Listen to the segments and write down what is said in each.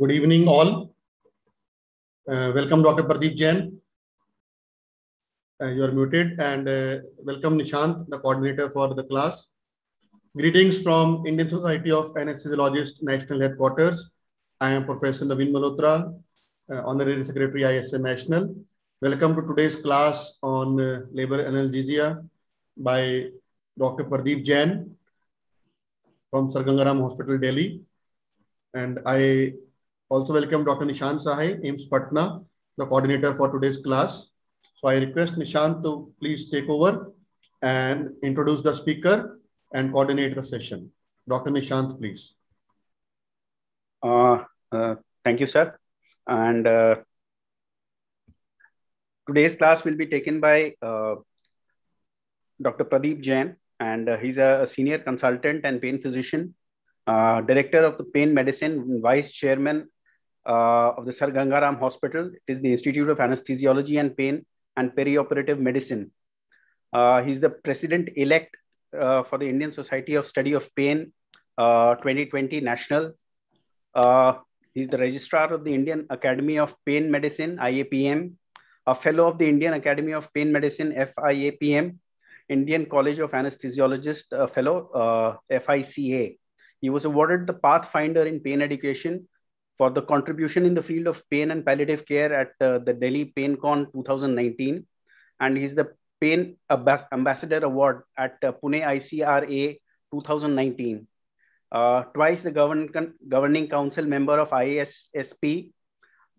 Good evening, all. Uh, welcome, Dr. Pradeep Jain. Uh, you are muted. And uh, welcome, Nishant, the coordinator for the class. Greetings from Indian Society of Anesthesiologists National Headquarters. I am Professor Naveen Malhotra, uh, Honorary Secretary ISM National. Welcome to today's class on uh, labor analgesia by Dr. Pradeep Jain from Sargangaram Hospital, Delhi. And I also welcome Dr. Nishant Sahai, IMS Patna, the coordinator for today's class. So I request Nishant to please take over and introduce the speaker and coordinate the session. Dr. Nishant, please. Uh, uh, thank you, sir. And uh, today's class will be taken by uh, Dr. Pradeep Jain, and uh, he's a senior consultant and pain physician, uh, director of the pain medicine, vice chairman uh, of the Sir Gangaram Hospital. It is the Institute of Anesthesiology and Pain and Perioperative Medicine. Uh, he's the president elect uh, for the Indian Society of Study of Pain uh, 2020 National. Uh, he's the registrar of the Indian Academy of Pain Medicine, IAPM, a fellow of the Indian Academy of Pain Medicine, FIAPM, Indian College of Anesthesiologists fellow, uh, FICA. He was awarded the Pathfinder in Pain Education for the contribution in the field of pain and palliative care at uh, the Delhi PainCon 2019. And he's the Pain Abbas Ambassador Award at uh, Pune ICRA 2019. Uh, twice the govern governing council member of ISSP,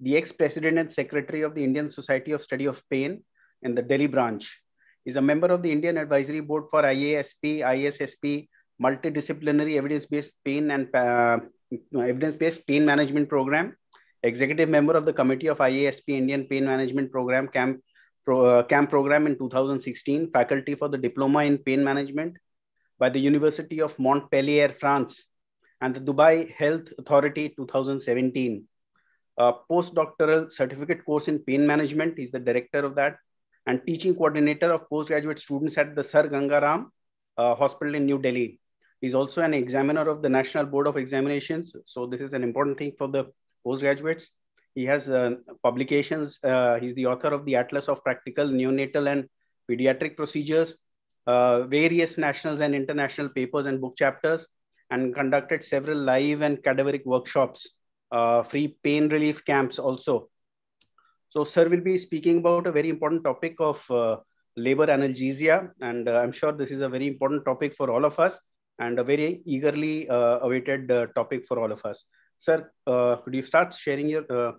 the ex-president and secretary of the Indian Society of Study of Pain in the Delhi branch. Is a member of the Indian Advisory Board for IASP, ISSP, Multidisciplinary Evidence-Based Pain and uh, evidence-based pain management program, executive member of the committee of IASP Indian Pain Management Program camp, pro, uh, camp program in 2016, faculty for the diploma in pain management by the University of Montpellier, France, and the Dubai Health Authority 2017. A postdoctoral certificate course in pain management. He's the director of that and teaching coordinator of postgraduate students at the Sir Gangaram uh, Hospital in New Delhi. He's also an examiner of the National Board of Examinations. So this is an important thing for the postgraduates. He has uh, publications. Uh, he's the author of the Atlas of Practical Neonatal and Pediatric Procedures, uh, various national and international papers and book chapters, and conducted several live and cadaveric workshops, uh, free pain relief camps also. So sir will be speaking about a very important topic of uh, labor analgesia. And uh, I'm sure this is a very important topic for all of us and a very eagerly uh, awaited topic for all of us. Sir, uh, could you start sharing your uh,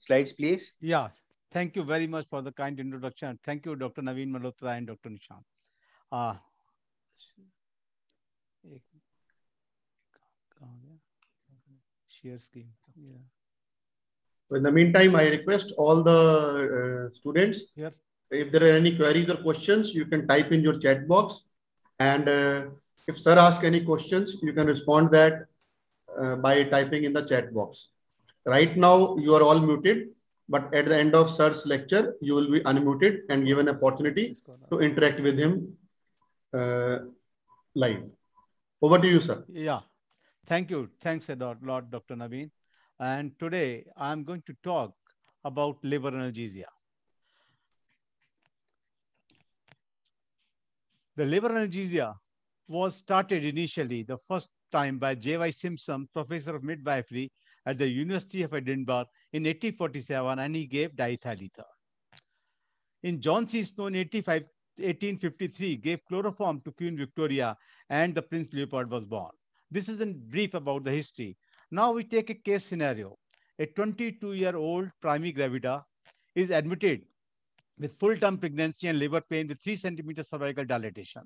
slides, please? Yeah. Thank you very much for the kind introduction. Thank you, Dr. Naveen Malhotra and Dr. Nishant. Uh, share screen. Yeah. So in the meantime, I request all the uh, students, yeah. if there are any queries or questions, you can type in your chat box and uh, if sir asks any questions, you can respond that uh, by typing in the chat box. Right now, you are all muted, but at the end of sir's lecture, you will be unmuted and given opportunity to interact with him uh, live. Over to you, sir. Yeah. Thank you. Thanks a lot, Lord Dr. Naveen. And today I'm going to talk about liver analgesia. The liver analgesia was started initially the first time by J.Y. Simpson, professor of midwifery at the University of Edinburgh in 1847, and he gave diethylither. In John C. Stone, 1853, gave chloroform to Queen Victoria, and the Prince Leopold was born. This is in brief about the history. Now we take a case scenario. A 22-year-old primi gravida is admitted with full-term pregnancy and liver pain with 3 centimeter cervical dilatation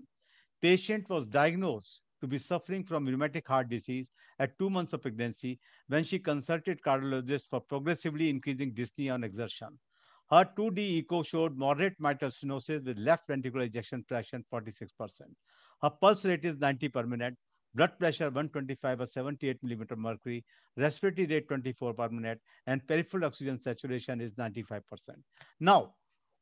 patient was diagnosed to be suffering from rheumatic heart disease at two months of pregnancy when she consulted cardiologist for progressively increasing dyspnea on exertion. Her 2D echo showed moderate mitral stenosis with left ventricular ejection fraction 46%. Her pulse rate is 90 per minute, blood pressure 125 by 78 millimeter mercury, respiratory rate 24 per minute, and peripheral oxygen saturation is 95%. Now,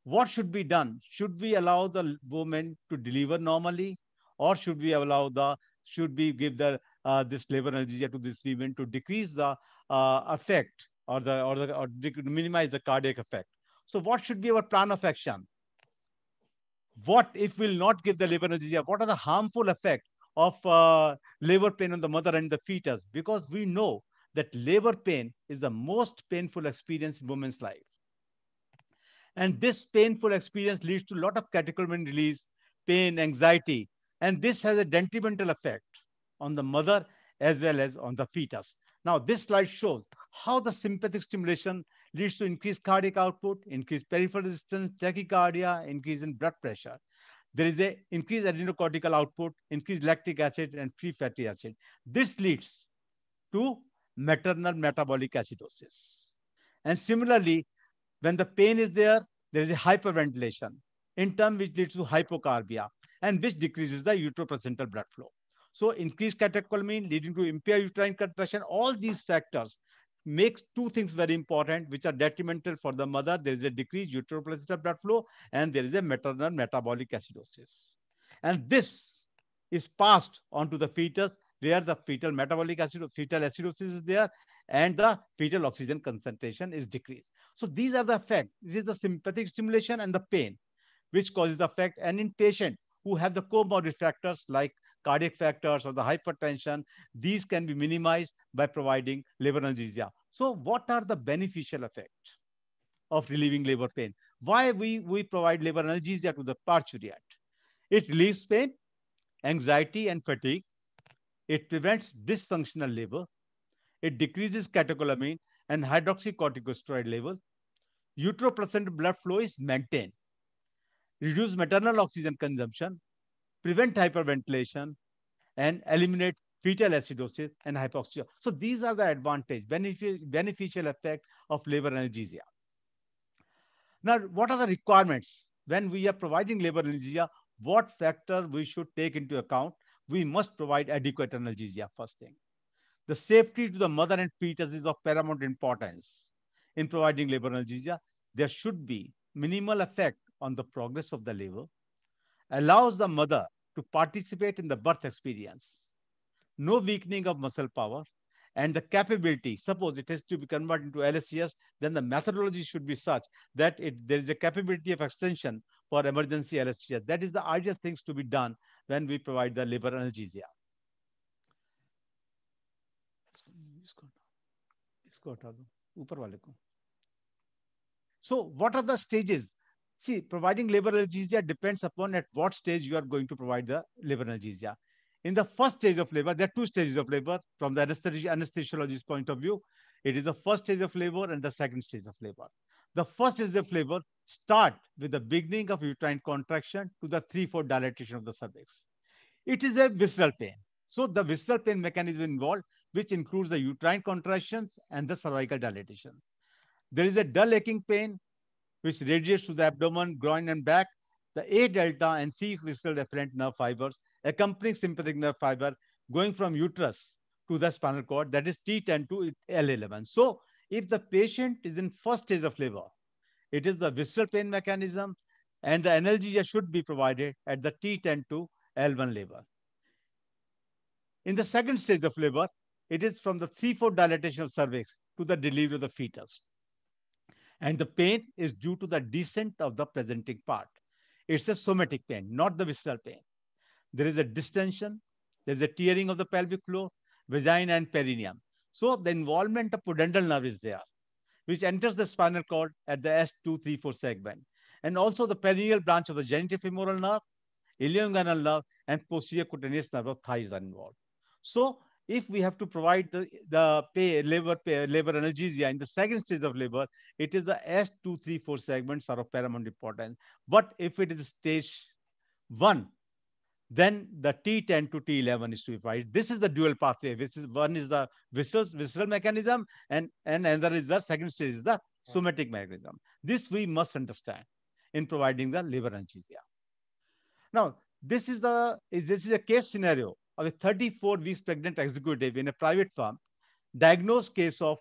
what should be done? Should we allow the woman to deliver normally? or should we allow the should we give the uh, this labor analgesia to this women to decrease the uh, effect or the or the or minimize the cardiac effect so what should be our plan of action what if we'll not give the labor analgesia what are the harmful effect of uh, labor pain on the mother and the fetus because we know that labor pain is the most painful experience in women's life and this painful experience leads to a lot of catecholamine release pain anxiety and this has a detrimental effect on the mother as well as on the fetus. Now, this slide shows how the sympathetic stimulation leads to increased cardiac output, increased peripheral resistance, tachycardia, increase in blood pressure. There is a increased adrenocortical output, increased lactic acid and free fatty acid. This leads to maternal metabolic acidosis. And similarly, when the pain is there, there is a hyperventilation in turn which leads to hypocarbia and which decreases the uteroplacental blood flow. So increased catecholamine leading to impaired uterine contraction, all these factors makes two things very important, which are detrimental for the mother. There is a decreased uteroplacental blood flow and there is a maternal metabolic acidosis. And this is passed on to the fetus where the fetal metabolic acidosis, fetal acidosis is there and the fetal oxygen concentration is decreased. So these are the effects. It is the sympathetic stimulation and the pain which causes the effect. And in patient, who have the comorbid factors like cardiac factors or the hypertension, these can be minimized by providing labor analgesia. So what are the beneficial effects of relieving labor pain? Why we, we provide labor analgesia to the parturiate? It relieves pain, anxiety, and fatigue. It prevents dysfunctional labor. It decreases catecholamine and hydroxycorticosteroid level. Uteroplacental blood flow is maintained reduce maternal oxygen consumption, prevent hyperventilation, and eliminate fetal acidosis and hypoxia. So these are the advantage, benefit, beneficial effect of labor analgesia. Now, what are the requirements? When we are providing labor analgesia, what factor we should take into account? We must provide adequate analgesia, first thing. The safety to the mother and fetus is of paramount importance in providing labor analgesia. There should be minimal effect on the progress of the labor, allows the mother to participate in the birth experience. No weakening of muscle power and the capability. Suppose it has to be converted into LSCS, then the methodology should be such that it, there is a capability of extension for emergency LSCS. That is the ideal things to be done when we provide the labor analgesia. So what are the stages see, providing labor analgesia depends upon at what stage you are going to provide the labor analgesia. In the first stage of labor, there are two stages of labor from the anesthesi anesthesiologist's point of view. It is the first stage of labor and the second stage of labor. The first stage of labor start with the beginning of uterine contraction to the 3-4 dilatation of the cervix. It is a visceral pain. So the visceral pain mechanism involved, which includes the uterine contractions and the cervical dilatation. There is a dull aching pain which radiates to the abdomen, groin, and back. The A delta and C crystal efferent nerve fibers accompanying sympathetic nerve fiber going from uterus to the spinal cord, that is T10 to L11. So if the patient is in first stage of labor, it is the visceral pain mechanism and the analgesia should be provided at the T10 to L1 labor. In the second stage of labor, it is from the 3-4 dilatation of cervix to the delivery of the fetus. And the pain is due to the descent of the presenting part. It's a somatic pain, not the visceral pain. There is a distension, there's a tearing of the pelvic floor, vagina, and perineum. So the involvement of pudendal nerve is there, which enters the spinal cord at the S234 segment, and also the perineal branch of the genitofemoral nerve, ilioinguinal nerve, and posterior cutaneous nerve of thigh is involved. So if we have to provide the, the pay, labor pay, labor analgesia in the second stage of labor, it is the S234 segments are of paramount importance. But if it is stage one, then the T10 to T11 is to be provided. This is the dual pathway. Which is one is the visceral, visceral mechanism, and, and another is the second stage is the somatic mechanism. This we must understand in providing the labor analgesia. Now, this is the this is a case scenario of a 34 weeks pregnant executive in a private firm diagnosed case of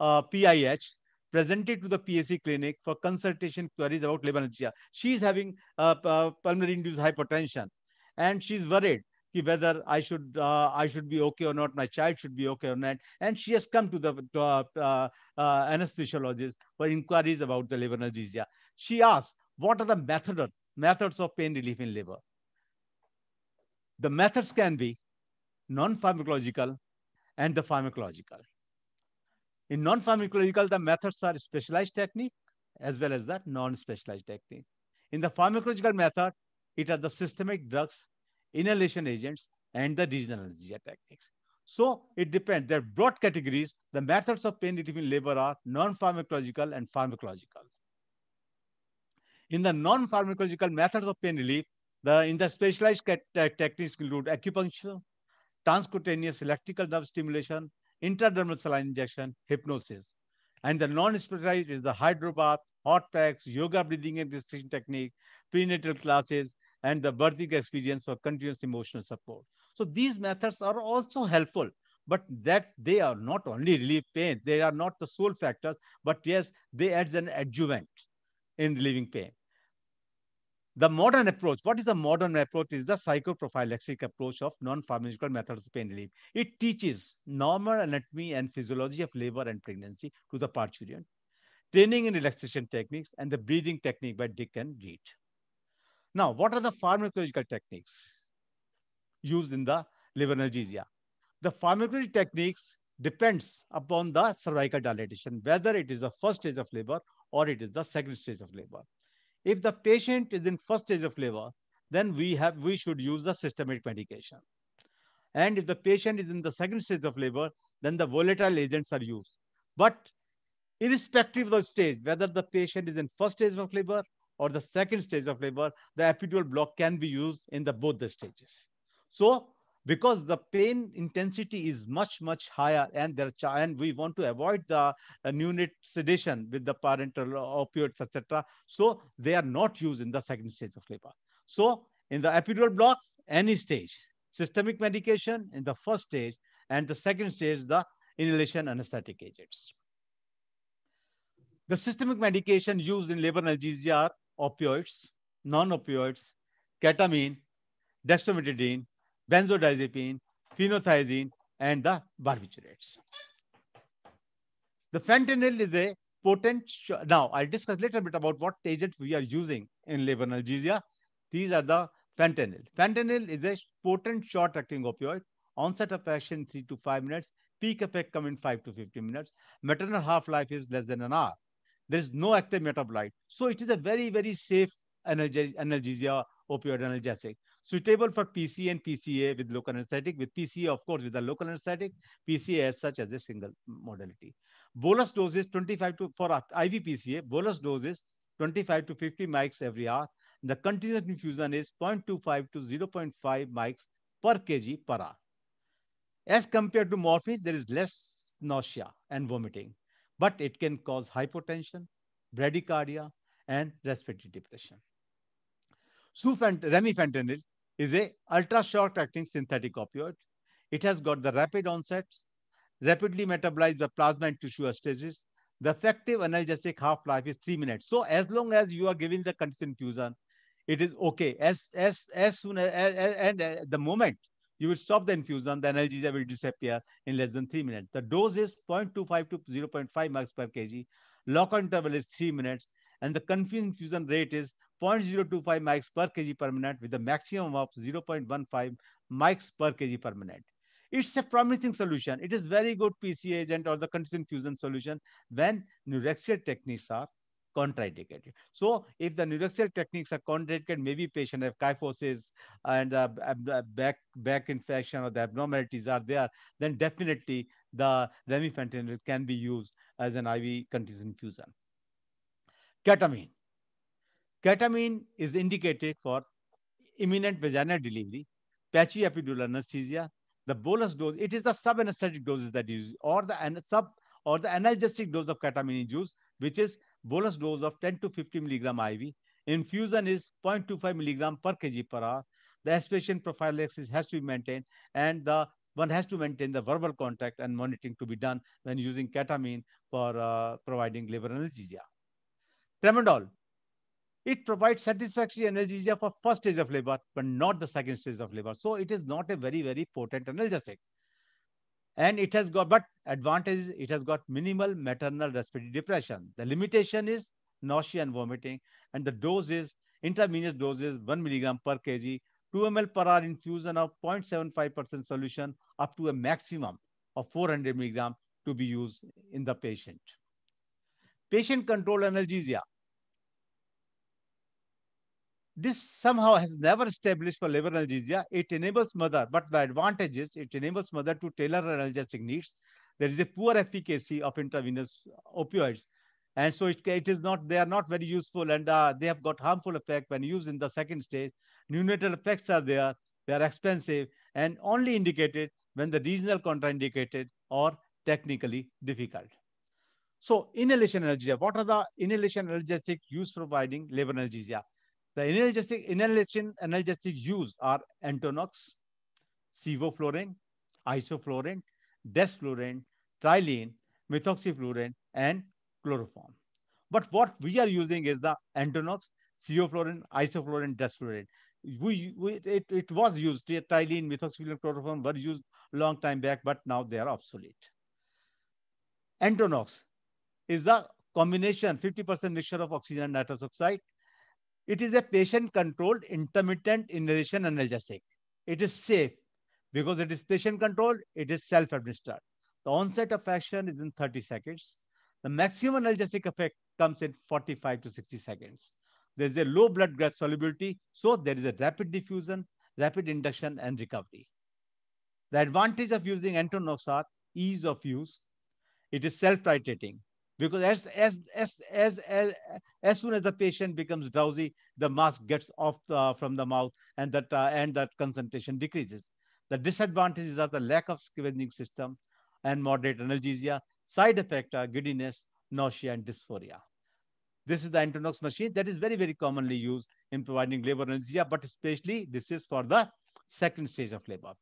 uh, PIH presented to the PAC clinic for consultation queries about labor anesthesia. She is having uh, uh, pulmonary induced hypertension and she's worried whether I should uh, I should be okay or not, my child should be okay or not. And she has come to the to, uh, uh, uh anesthesiologist for inquiries about the labor anesthesia. She asks, what are the method, methods of pain relief in labor? The methods can be non-pharmacological and the pharmacological. In non-pharmacological, the methods are specialized technique as well as the non-specialized technique. In the pharmacological method, it are the systemic drugs, inhalation agents, and the regional anesthesia techniques. So it depends. There are broad categories. The methods of pain relief in labor are non-pharmacological and pharmacological. In the non-pharmacological methods of pain relief, the, in the specialized uh, techniques include acupuncture, transcutaneous electrical nerve stimulation, intradermal saline injection, hypnosis. And the non-specialized is the hydrobath, hot packs, yoga breathing and relaxation technique, prenatal classes, and the birthing experience for continuous emotional support. So these methods are also helpful, but that they are not only relieve pain, they are not the sole factors, but yes, they add an adjuvant in relieving pain. The modern approach, what is the modern approach? Is the psychoprophylaxis approach of non-pharmacological methods of pain relief. It teaches normal anatomy and physiology of labor and pregnancy to the parturient, training in relaxation techniques and the breathing technique by Dick and Reed. Now, what are the pharmacological techniques used in the liver analgesia? The pharmacological techniques depends upon the cervical dilatation, whether it is the first stage of labor or it is the second stage of labor. If the patient is in first stage of labor, then we have we should use the systemic medication. And if the patient is in the second stage of labor, then the volatile agents are used. But irrespective of the stage, whether the patient is in first stage of labor or the second stage of labor, the epidural block can be used in the both the stages. So because the pain intensity is much much higher and there and we want to avoid the uh, unit sedation with the parental opioids etc so they are not used in the second stage of labor so in the epidural block any stage systemic medication in the first stage and the second stage the inhalation anesthetic agents the systemic medication used in labor analgesia are opioids non-opioids ketamine dextromethadine benzodiazepine, phenothiazine, and the barbiturates. The fentanyl is a potent, now I'll discuss a little bit about what agent we are using in labor analgesia. These are the fentanyl. Fentanyl is a potent short-acting opioid, onset of action 3 to 5 minutes, peak effect come in 5 to 15 minutes. Maternal half-life is less than an hour. There is no active metabolite. So it is a very, very safe analgesia, analgesia opioid analgesic suitable for PCA and PCA with local anesthetic, with PCA, of course, with a local anesthetic, PCA as such as a single modality. Bolus doses 25 to, for IV PCA, bolus doses 25 to 50 mics every hour. The continuous infusion is 0.25 to 0.5 mics per kg per hour. As compared to morphine, there is less nausea and vomiting, but it can cause hypotension, bradycardia, and respiratory depression. Sufent, remifentanil is a ultra short acting synthetic opioid. It has got the rapid onset, rapidly metabolized by plasma and tissue astasis. The effective analgesic half-life is three minutes. So as long as you are giving the constant infusion, it is okay. As as as soon as, as and uh, the moment you will stop the infusion, the analgesia will disappear in less than three minutes. The dose is 0.25 to 0.5 mg per kg. Lock interval is three minutes, and the continuous infusion rate is 0.025 mics per kg per minute with a maximum of 0.15 mics per kg per minute. It's a promising solution. It is very good PC agent or the continuous infusion solution when neuraxial techniques are contraindicated. So if the neuraxial techniques are contraindicated, maybe patient have kyphosis and uh, back, back infection or the abnormalities are there, then definitely the remifentanil can be used as an IV continuous infusion. Ketamine Ketamine is indicated for imminent vaginal delivery, patchy epidural anesthesia, the bolus dose, it is the sub-anesthetic doses use, or the sub or the analgesic dose of ketamine is used, which is bolus dose of 10 to 50 milligram IV. Infusion is 0.25 milligram per kg per hour. The aspiration prophylaxis has to be maintained and the one has to maintain the verbal contact and monitoring to be done when using ketamine for uh, providing liver analgesia. Tramadol, it provides satisfactory analgesia for first stage of labor, but not the second stage of labor. So it is not a very, very potent analgesic. And it has got, but advantage is it has got minimal maternal respiratory depression. The limitation is nausea and vomiting. And the dose is, intravenous dose is 1 milligram per kg, 2 ml per hour infusion of 0.75% solution up to a maximum of 400 milligram to be used in the patient. Patient controlled analgesia. This somehow has never established for labor analgesia. It enables mother, but the advantage is it enables mother to tailor her analgesic needs. There is a poor efficacy of intravenous opioids. And so it, it is not, they are not very useful and uh, they have got harmful effect when used in the second stage. Neonatal effects are there, they are expensive and only indicated when the regional contraindicated or technically difficult. So inhalation analgesia, what are the inhalation analgesic use providing labor analgesia? The analgesic, inhalation analgesic use are Antonox, sevoflurane, isoflurane, desflurane, trilene, methoxyflurane, and chloroform. But what we are using is the Antonox, sevoflurane, isoflurane, desflurane. We, we, it, it was used, trilene, methoxyflurane, chloroform were used long time back, but now they are obsolete. Antonox is the combination 50% mixture of oxygen and nitrous oxide it is a patient-controlled intermittent inhalation analgesic. It is safe because it is patient-controlled, it is self-administered. The onset of action is in 30 seconds. The maximum analgesic effect comes in 45 to 60 seconds. There's a low blood gas solubility, so there is a rapid diffusion, rapid induction, and recovery. The advantage of using entonoxate, ease of use, it is self-titrating because as as as as as, as soon as the patient becomes drowsy the mask gets off the, uh, from the mouth and that uh, and that concentration decreases the disadvantages are the lack of scavenging system and moderate analgesia side effect are giddiness nausea and dysphoria this is the Antonox machine that is very, very commonly used in providing labor analgesia, but especially this is for the second stage of labor.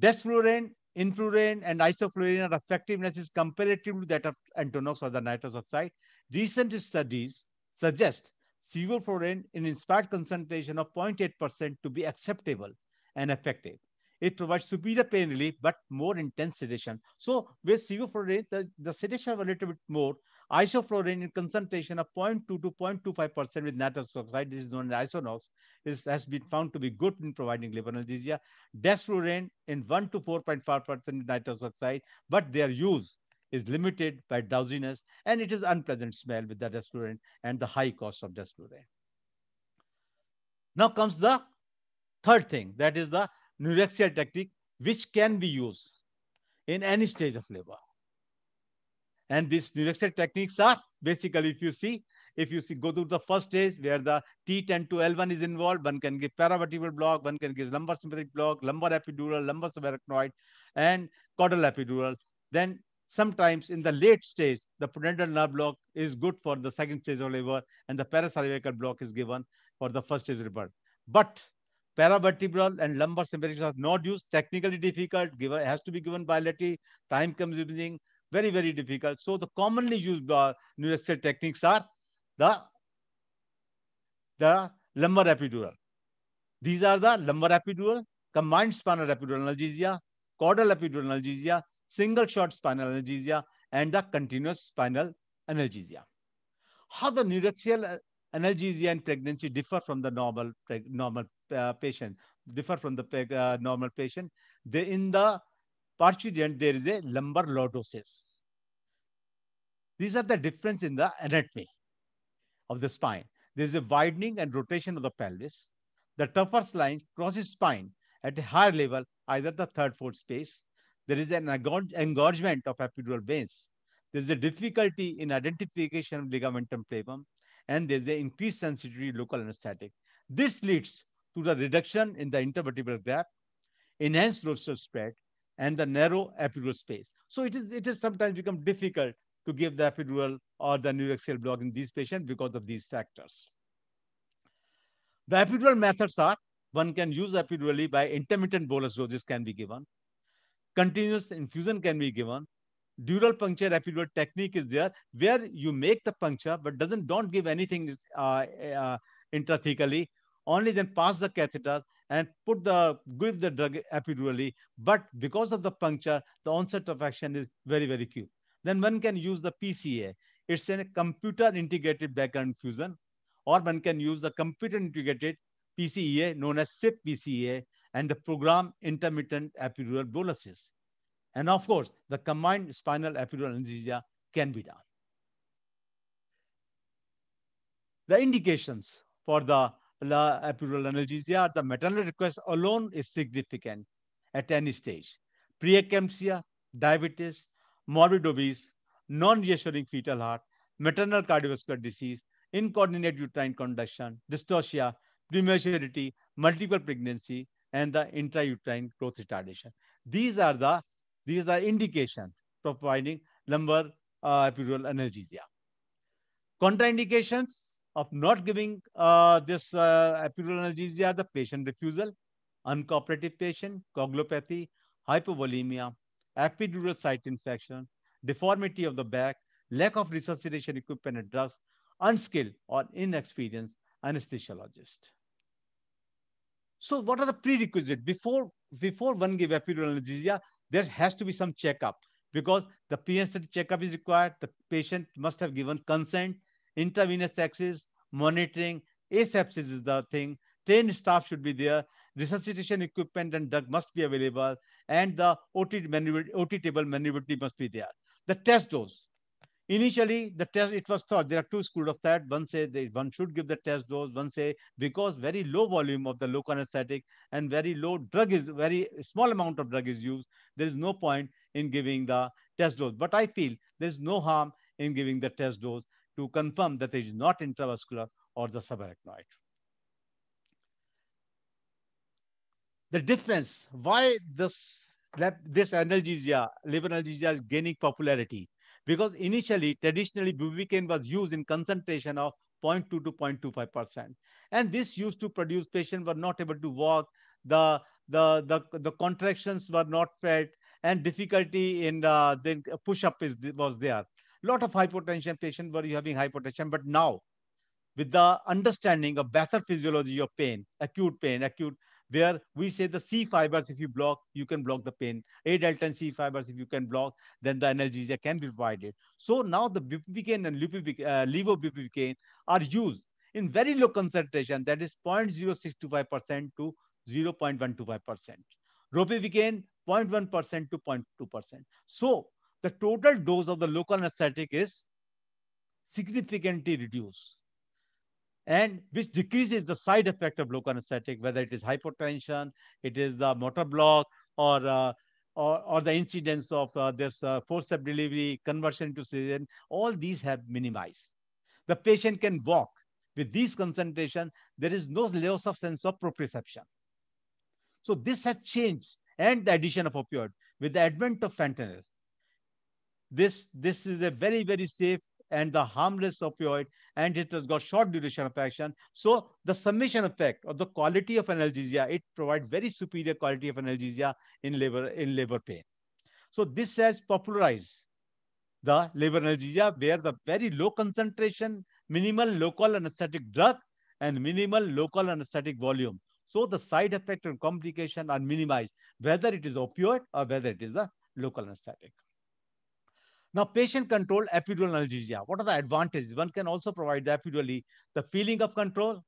Desflurane Influorine and isoflurane effectiveness is comparative to that of Antonox or the nitrous oxide. Recent studies suggest sevoflurane in inspired concentration of 0.8% to be acceptable and effective. It provides superior pain relief, but more intense sedation. So with sevoflurane, the, the sedation of a little bit more, Isoflurane in concentration of 0.2 to 0.25% with nitrous oxide, this is known as isonox, is, has been found to be good in providing liver analgesia. Desflurane in 1 to 4.5% with nitrous oxide, but their use is limited by drowsiness and it is unpleasant smell with the desflurane and the high cost of desflurane. Now comes the third thing, that is the neurexial technique, which can be used in any stage of labor. And these neuroextract techniques are basically, if you see, if you see, go to the first stage where the T10 to L1 is involved, one can give paravertebral block, one can give lumbar sympathetic block, lumbar epidural, lumbar subarachnoid, and caudal epidural. Then sometimes in the late stage, the pudendal nerve block is good for the second stage of labor, and the parasalivary block is given for the first stage of labor. But paravertebral and lumbar sympathetic are not used, technically difficult, given, has to be given bilaterally, time consuming, very, very difficult. So the commonly used uh, techniques are the, the lumbar epidural. These are the lumbar epidural, combined spinal epidural analgesia, caudal epidural analgesia, single shot spinal analgesia, and the continuous spinal analgesia. How the neuroaxial uh, analgesia in pregnancy differ from the normal normal uh, patient, differ from the uh, normal patient. They, in the parturient, there is a lumbar lordosis. These are the difference in the anatomy of the spine. There is a widening and rotation of the pelvis. The tuffers line crosses spine at a higher level, either the third, fourth space. There is an engorgement of epidural veins. There is a difficulty in identification of ligamentum flavum, and there is an increased sensitivity local anesthetic. This leads to the reduction in the intervertebral gap, enhanced dorsal spread, and the narrow epidural space. So it is, it is sometimes become difficult to give the epidural or the neuraxial block in these patients because of these factors. The epidural methods are, one can use epidurally by intermittent bolus doses can be given. Continuous infusion can be given. Dural puncture epidural technique is there where you make the puncture but doesn't don't give anything uh, uh, intrathecally, only then pass the catheter and put the give the drug epidurally. But because of the puncture, the onset of action is very, very quick. Then one can use the PCA. It's a computer integrated background fusion, or one can use the computer integrated PCEA known as SIP PCEA and the program intermittent epidural boluses. And of course, the combined spinal epidural anesthesia can be done. The indications for the epidural analgesia, the maternal request alone is significant at any stage. Preeclampsia, diabetes, morbid obese, non-reassuring fetal heart, maternal cardiovascular disease, incoordinate uterine conduction, dystocia, prematurity, multiple pregnancy, and the intrauterine growth retardation. These are the these are indications providing lumbar uh, epidural analgesia. Contraindications of not giving uh, this uh, epidural analgesia are the patient refusal, uncooperative patient, coagulopathy, hypovolemia, epidural site infection, deformity of the back, lack of resuscitation equipment and drugs, unskilled or inexperienced anesthesiologist. So what are the prerequisites? Before, before one give epidural analgesia, there has to be some checkup because the PST checkup is required. The patient must have given consent intravenous access, monitoring, asepsis is the thing. Trained staff should be there. Resuscitation equipment and drug must be available. And the OT, OT table maneuverability must be there. The test dose. Initially, the test, it was thought there are two schools of that. One say they, one should give the test dose. One say because very low volume of the local anesthetic and very low drug is very small amount of drug is used. There is no point in giving the test dose. But I feel there is no harm in giving the test dose to confirm that it is not intravascular or the subarachnoid. The difference, why this, this analgesia, liver analgesia is gaining popularity? Because initially, traditionally, bupivacaine was used in concentration of 0.2 to 0.25%. And this used to produce patients were not able to walk, the, the, the, the contractions were not fed, and difficulty in uh, the push-up was there lot of hypotension patients were having hypotension, but now with the understanding of better physiology of pain, acute pain, acute, where we say the C fibers, if you block, you can block the pain. A delta and C fibers, if you can block, then the analgesia can be provided. So now the bupivacaine and uh, levobupivacaine are used in very low concentration, that is 0065 percent to 0.125%. Ropivacaine, 0.1% to 0.2%. So the total dose of the local anesthetic is significantly reduced and which decreases the side effect of local anesthetic, whether it is hypotension, it is the motor block, or uh, or, or, the incidence of uh, this uh, forceps delivery, conversion to cesarean, all these have minimized. The patient can walk. With these concentration, there is no loss of sense of proprioception. So this has changed and the addition of opioid with the advent of fentanyl. This, this is a very, very safe and the harmless opioid, and it has got short duration of action. So the summation effect or the quality of analgesia, it provides very superior quality of analgesia in labor, in labor pain. So this has popularized the labor analgesia where the very low concentration, minimal local anesthetic drug and minimal local anesthetic volume. So the side effect and complication are minimized, whether it is opioid or whether it is a local anesthetic. Now, patient-controlled epidural analgesia. What are the advantages? One can also provide the epidurally the feeling of control,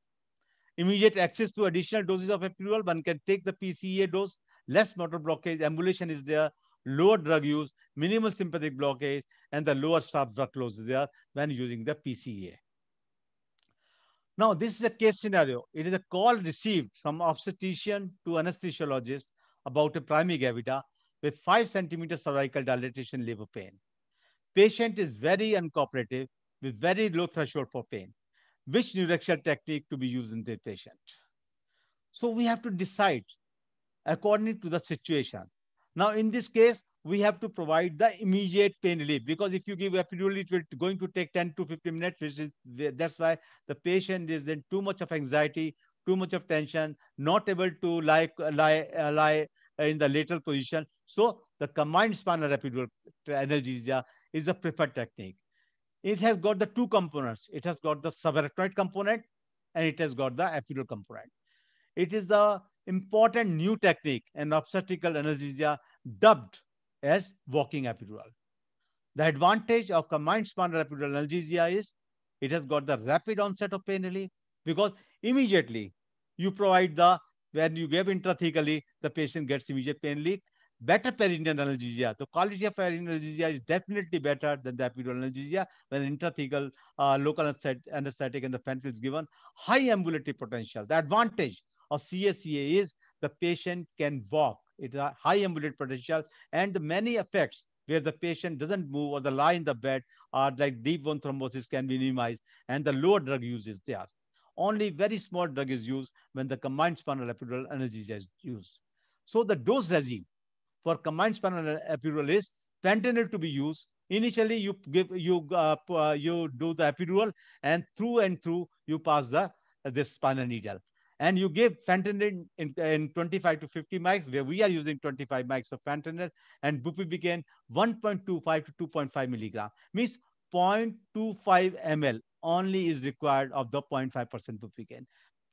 immediate access to additional doses of epidural. One can take the PCEA dose, less motor blockage, ambulation is there, lower drug use, minimal sympathetic blockage, and the lower staff drug loss is there when using the PCEA. Now, this is a case scenario. It is a call received from obstetrician to anesthesiologist about a primary with 5 centimeter cervical dilatation labor pain patient is very uncooperative with very low threshold for pain. Which neuroaxial technique to be used in the patient? So we have to decide according to the situation. Now, in this case, we have to provide the immediate pain relief because if you give epidural, it will going to take 10 to 15 minutes, which is that's why the patient is in too much of anxiety, too much of tension, not able to lie, lie, uh, lie in the lateral position. So the combined spinal epidural analgesia is the preferred technique. It has got the two components. It has got the subarachnoid component and it has got the epidural component. It is the important new technique in obstetrical anesthesia dubbed as walking epidural. The advantage of combined spinal epidural analgesia is it has got the rapid onset of pain relief because immediately you provide the, when you give intrathecally, the patient gets immediate pain relief better perineal analgesia. So quality of perineal analgesia is definitely better than the epidural analgesia when intrathecal uh, local anesthetic and the fentanyl is given. High ambulatory potential. The advantage of CSCA is the patient can walk. It's a high ambulatory potential and the many effects where the patient doesn't move or the lie in the bed are like deep vein thrombosis can be minimized and the lower drug use is there. Only very small drug is used when the combined spinal epidural analgesia is used. So the dose regime for combined spinal epidural is fentanyl to be used. Initially, you give you uh, uh, you do the epidural, and through and through you pass the uh, this spinal needle, and you give fentanyl in, in 25 to 50 mics, where we are using 25 mics of fentanyl, and bupivacaine 1.25 to 2.5 milligram means 0.25 ml only is required of the 0.5% bupivacaine.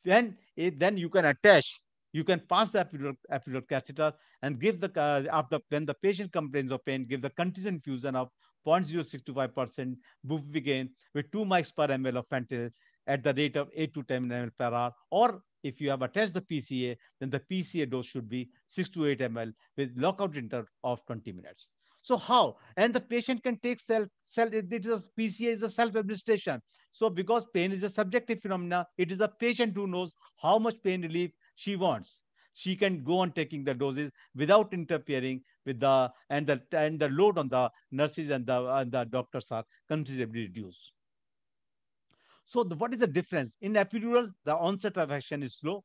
Then it, then you can attach you can pass the epidural, epidural catheter and give the, uh, after, when the patient complains of pain, give the continuous infusion of 0.065% bupivacaine with 2 mics per ml of fentanyl at the rate of 8 to 10 ml per hour. Or if you have attached the PCA, then the PCA dose should be 6 to 8 ml with lockout interval of 20 minutes. So how? And the patient can take self, self it is a, PCA is a self-administration. So because pain is a subjective phenomena, it is the patient who knows how much pain relief she wants she can go on taking the doses without interfering with the and the and the load on the nurses and the and the doctors are considerably reduced so the, what is the difference in epidural the onset of action is slow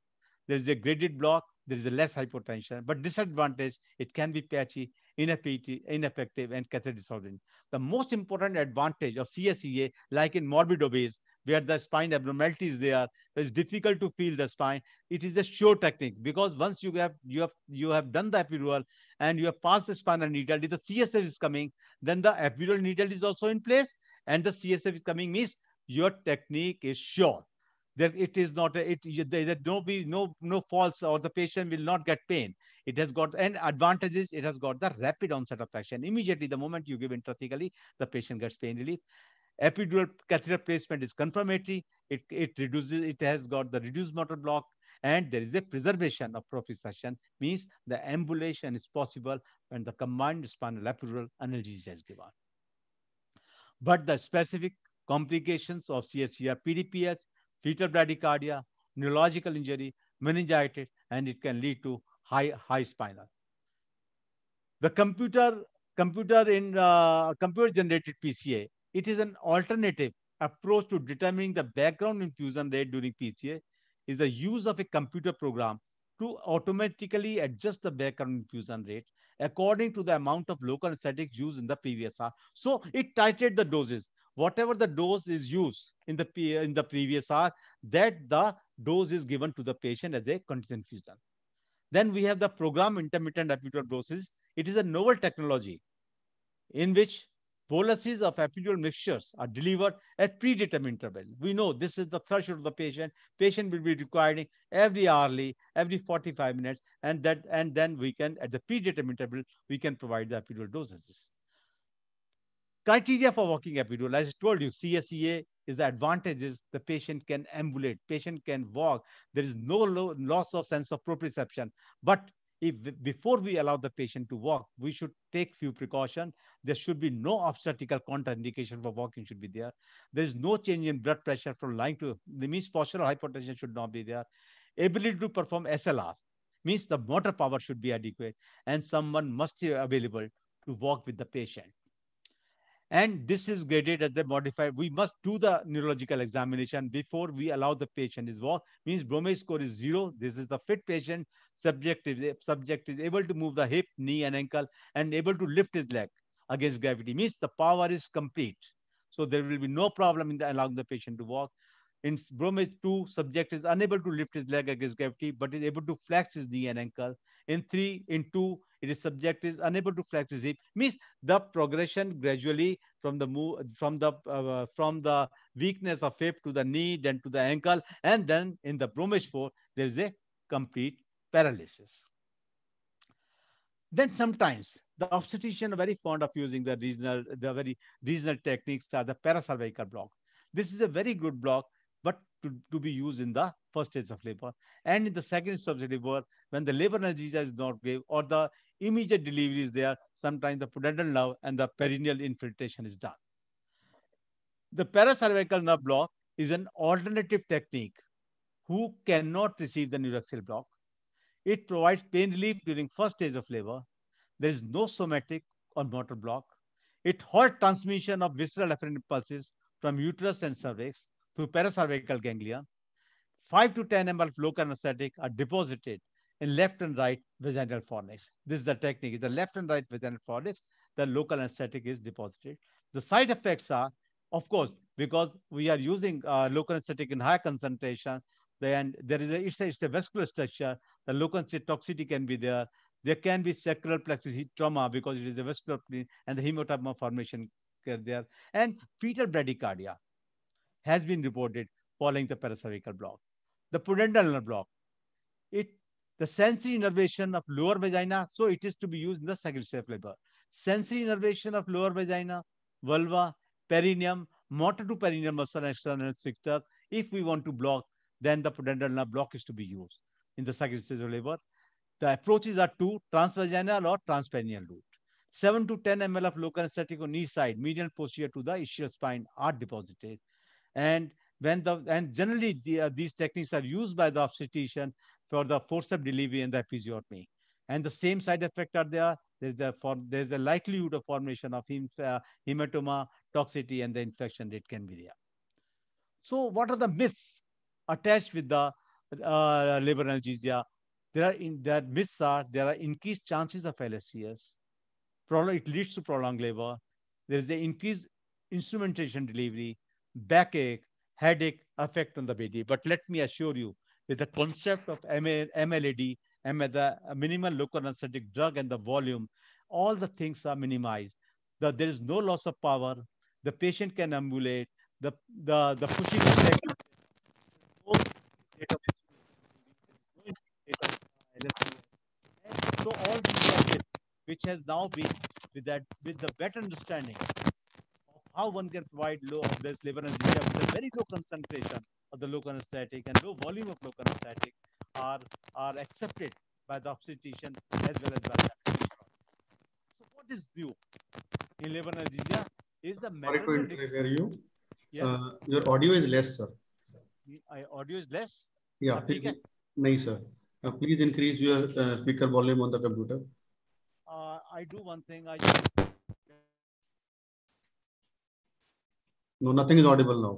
there is a graded block there is a less hypotension, but disadvantage, it can be patchy, ineffective, and catheter dissolving. The most important advantage of CSEA, like in morbid obese, where the spine abnormality is there, it's difficult to feel the spine. It is a sure technique because once you have you have you have done the epidural and you have passed the spinal needle, if the CSF is coming, then the epidural needle is also in place, and the CSF is coming means your technique is sure that it is not a, it that no be no no false or the patient will not get pain it has got and advantages it has got the rapid onset of action immediately the moment you give intrathecally the patient gets pain relief epidural catheter placement is confirmatory it it reduces it has got the reduced motor block and there is a preservation of proprioception means the ambulation is possible when the combined spinal epidural analgesia is given but the specific complications of CSCR PDPS fetal bradycardia, neurological injury, meningitis, and it can lead to high, high spinal. The computer, computer in uh, computer generated PCA, it is an alternative approach to determining the background infusion rate during PCA is the use of a computer program to automatically adjust the background infusion rate according to the amount of local anesthetic used in the previous hour. So it titrated the doses whatever the dose is used in the, in the previous hour, that the dose is given to the patient as a continuous infusion. Then we have the program intermittent epidural doses. It is a novel technology in which boluses of epidural mixtures are delivered at predetermined interval. We know this is the threshold of the patient. Patient will be requiring every hourly, every 45 minutes, and that and then we can, at the predetermined interval, we can provide the epidural doses criteria for walking epidural, as I told you, CSEA is the advantages. the patient can ambulate, patient can walk. There is no lo loss of sense of proprioception. But if before we allow the patient to walk, we should take few precautions. There should be no obstetrical contraindication for walking should be there. There is no change in blood pressure from lying to the means postural hypertension should not be there. Ability to perform SLR means the motor power should be adequate and someone must be available to walk with the patient and this is graded as the modified. We must do the neurological examination before we allow the patient is walk. Means Bromage score is zero. This is the fit patient. Subject is, subject is able to move the hip, knee, and ankle, and able to lift his leg against gravity. Means the power is complete. So there will be no problem in the allowing the patient to walk. In Bromage 2, subject is unable to lift his leg against gravity, but is able to flex his knee and ankle. In 3, in 2, it is subject is unable to flex his hip. Means the progression gradually from the move, from the uh, from the weakness of hip to the knee, then to the ankle, and then in the Bromage 4, there is a complete paralysis. Then sometimes the obstetrician are very fond of using the regional, the very regional techniques are the paracervical block. This is a very good block to, to be used in the first stage of labor. And in the second stage of labor, when the labor analgesia is not given or the immediate delivery is there, sometimes the pudendal nerve and the perineal infiltration is done. The paracervical nerve block is an alternative technique who cannot receive the neuraxial block. It provides pain relief during first stage of labor. There is no somatic or motor block. It halts transmission of visceral afferent impulses from uterus and cervix to paracervical ganglia. 5 to 10 ml of local anesthetic are deposited in left and right vaginal fornix. This is the technique. It's the left and right vaginal fornix, the local anesthetic is deposited. The side effects are, of course, because we are using uh, local anesthetic in high concentration, then there is a it's, a, it's a vascular structure, the local anesthetic toxicity can be there. There can be sacral plexus trauma because it is a vascular and the hematoma formation there. And fetal bradycardia has been reported following the paracervical block. The pudendal block, it the sensory innervation of lower vagina, so it is to be used in the sagittarius labor. Sensory innervation of lower vagina, vulva, perineum, motor to perineum muscle and external sphincter. If we want to block, then the pudendal nerve block is to be used in the of labor. The approaches are two, transvaginal or transperineal route. 7 to 10 ml of local anesthetic on each side, medial posterior to the ischial spine are deposited. And when the and generally the, uh, these techniques are used by the obstetrician for the forceps delivery and the episiotomy. And the same side effects are there. There's the there's a likelihood of formation of hem, uh, hematoma, toxicity, and the infection rate can be there. So, what are the myths attached with the uh, liver analgesia? There are in that myths are there are increased chances of LSCS. It leads to prolonged labor. There is an increased instrumentation delivery backache, headache effect on the baby. But let me assure you, with the concept of MLAD, the minimal local anesthetic drug and the volume, all the things are minimized. The, there is no loss of power. The patient can ambulate. The, the, the pushing effect. So all these which has now been with that with the better understanding how one can provide low of this liver anesthesia with a very low concentration of the local anesthetic and low volume of local anesthetic are, are accepted by the obstetrician as well as by the So what is due in liver anesthesia is the Sorry for interfere you. Uh, yes. Uh, your audio is less, sir. My audio is less? Yeah. Please, no, sir. Uh, please increase your uh, speaker volume on the computer. Uh, I do one thing. I just No, nothing is audible now.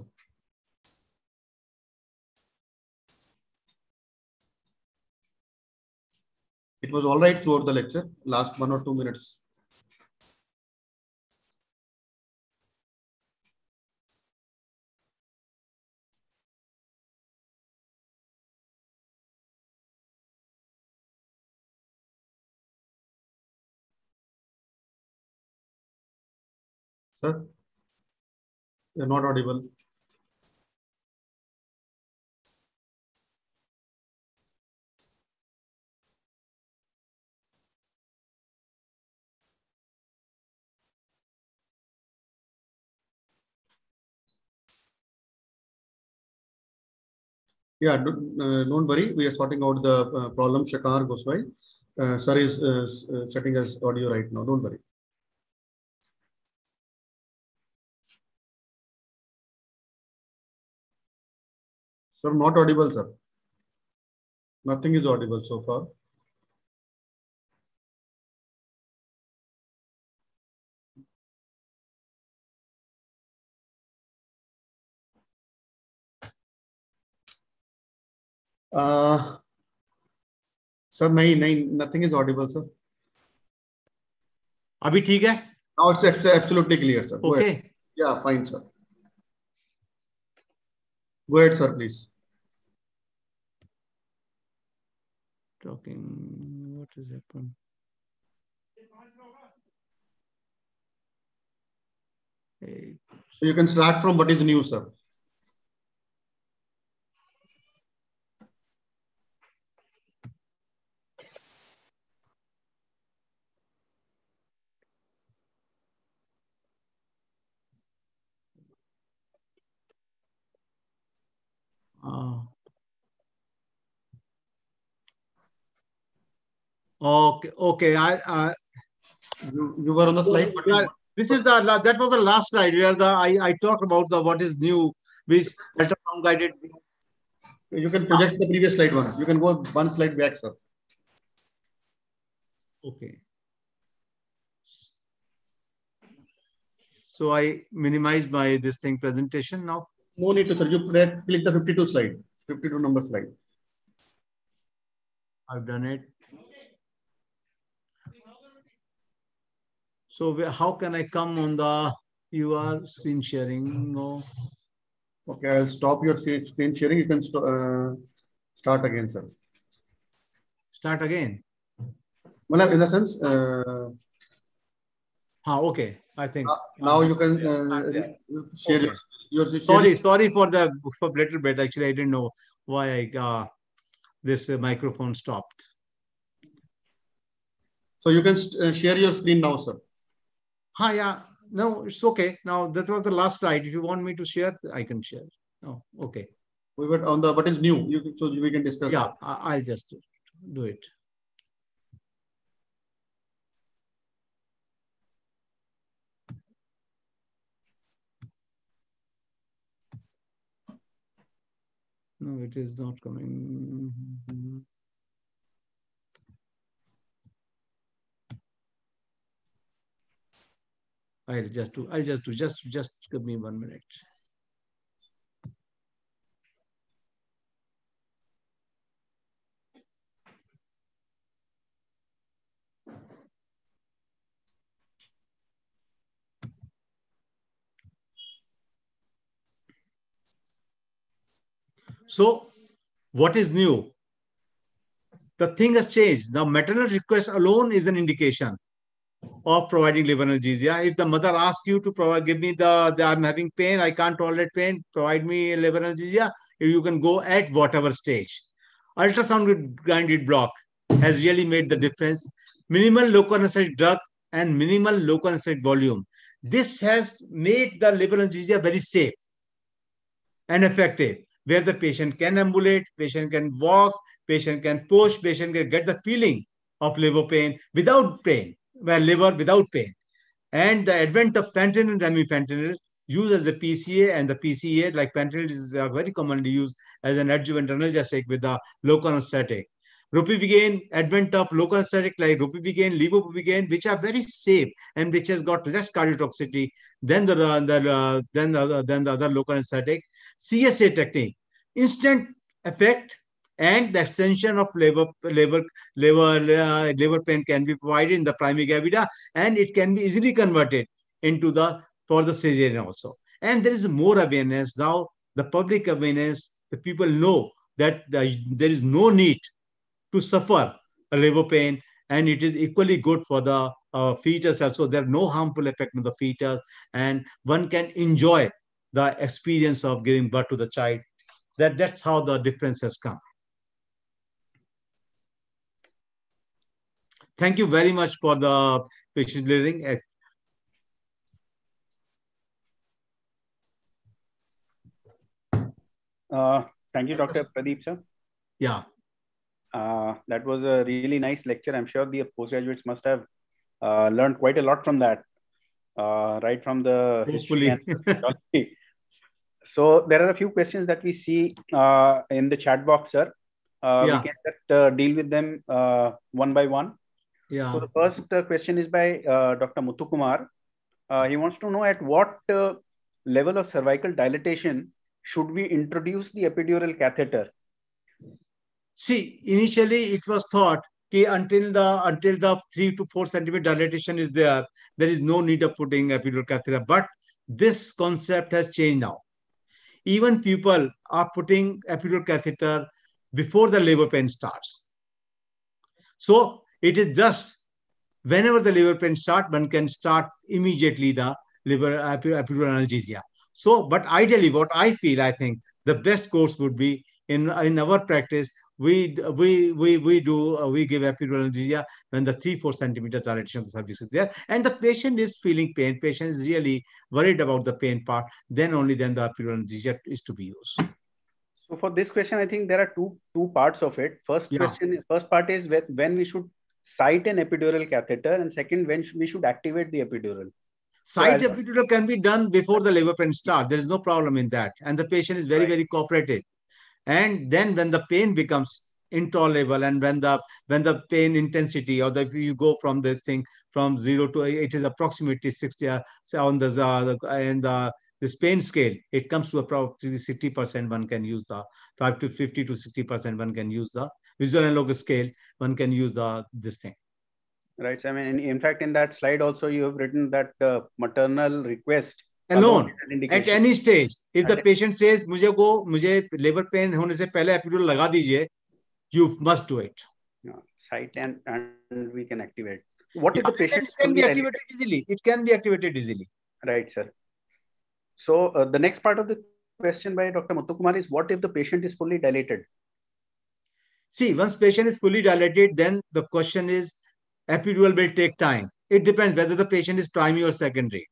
It was all right throughout the lecture, last one or two minutes. Sir? You're not audible. Yeah, don't, uh, don't worry. We are sorting out the uh, problem Shakar Goswai. Uh, sir is uh, setting us audio right now. Don't worry. Sir, not audible, sir. Nothing is audible so far. Uh, sir नहीं नहीं nothing is audible sir अभी ठीक है now it's absolutely clear sir okay yeah fine sir go ahead sir please talking. What has happened? Hey. So you can start from what is new, sir. Oh. Okay, okay. I, I you, you were on the slide. But this is the that was the last slide where the I, I talked about the what is new, which ultrasound guided. You can project the previous slide one. You can go one slide back, sir. Okay. So I minimize my this thing presentation now. No need to, sir. You click the 52 slide, 52 number slide. I've done it. So how can I come on the you are screen sharing? No. Okay, I'll stop your screen sharing. You can st uh, start again, sir. Start again. Well, in a sense. Uh, ah, okay. I think uh, now you can uh, share okay. your, your Sorry, sorry for the for little bit. Actually, I didn't know why I uh, this uh, microphone stopped. So you can share your screen now, sir ha yeah no it's okay now that was the last slide if you want me to share i can share no okay we were on the what is new you, so we can discuss yeah that. i'll just do it no it is not coming I'll just do, I'll just do, just, just give me one minute. So what is new? The thing has changed. Now maternal request alone is an indication of providing liver analgesia. If the mother asks you to provide, give me the, the, I'm having pain, I can't tolerate pain, provide me liver analgesia, you can go at whatever stage. Ultrasound with grinded block has really made the difference. Minimal local anesthetic drug and minimal local anesthetic volume. This has made the liver analgesia very safe and effective, where the patient can ambulate, patient can walk, patient can push, patient can get the feeling of liver pain without pain were liver without pain. And the advent of fentanyl and remifentanil used as the PCA and the PCA, like fentanyl, is uh, very commonly used as an adjuvant analgesic with the local anesthetic. Ropivacaine, advent of local anesthetic like ropivacaine, levopivacaine, which are very safe and which has got less cardiotoxicity than the, uh, the uh, than the, than the other local anesthetic. CSA technique, instant effect and the extension of labor labor labor uh, labor pain can be provided in the primary cavita and it can be easily converted into the for the cesarean also. And there is more awareness now, the public awareness, the people know that the, there is no need to suffer a labor pain and it is equally good for the uh, fetus also. There are no harmful effect on the fetus and one can enjoy the experience of giving birth to the child. That, that's how the difference has come. Thank you very much for the patient learning. Uh, uh thank you, Dr. Pradeep, sir. Yeah. Uh, that was a really nice lecture. I'm sure the postgraduates must have uh, learned quite a lot from that, uh, right from the Hopefully. history. so there are a few questions that we see uh, in the chat box, sir. yeah. We can just deal with them one by one. Yeah. So the first uh, question is by uh, Dr. Muthukumar. Uh, he wants to know at what uh, level of cervical dilatation should we introduce the epidural catheter? See, initially it was thought until the until the three to four centimeter dilatation is there, there is no need of putting epidural catheter. But this concept has changed now. Even people are putting epidural catheter before the labor pain starts. So it is just whenever the liver pain start, one can start immediately the liver epidural analgesia. So, but ideally, what I feel, I think the best course would be in in our practice. We we we we do uh, we give epidural analgesia when the three four centimeter dilation of the cervix is there, and the patient is feeling pain. Patient is really worried about the pain part. Then only then the epidural analgesia is to be used. So for this question, I think there are two two parts of it. First yeah. question, first part is when we should site an epidural catheter and second when we should activate the epidural site so epidural can be done before the labor pain starts there is no problem in that and the patient is very right. very cooperative and then when the pain becomes intolerable and when the when the pain intensity or the, if you go from this thing from zero to it is approximately 60 uh, on the, uh, the and the this pain scale it comes to approximately 60 percent one can use the 5 to 50 to 60 percent one can use the visual analogue scale, one can use the this thing. Right. So, I mean, in fact, in that slide also, you have written that uh, maternal request alone at any stage. If the patient says, "Mujhe को mujhe labor pain होने से पहले epidural laga dijiye," you must do it. Site and and we can activate. What if the patient can be activated easily? It can be activated easily. Right, sir. So uh, the next part of the question by Dr. Muthukumar is: What if the patient is fully dilated? See, once patient is fully dilated, then the question is epidural will take time. It depends whether the patient is primary or secondary.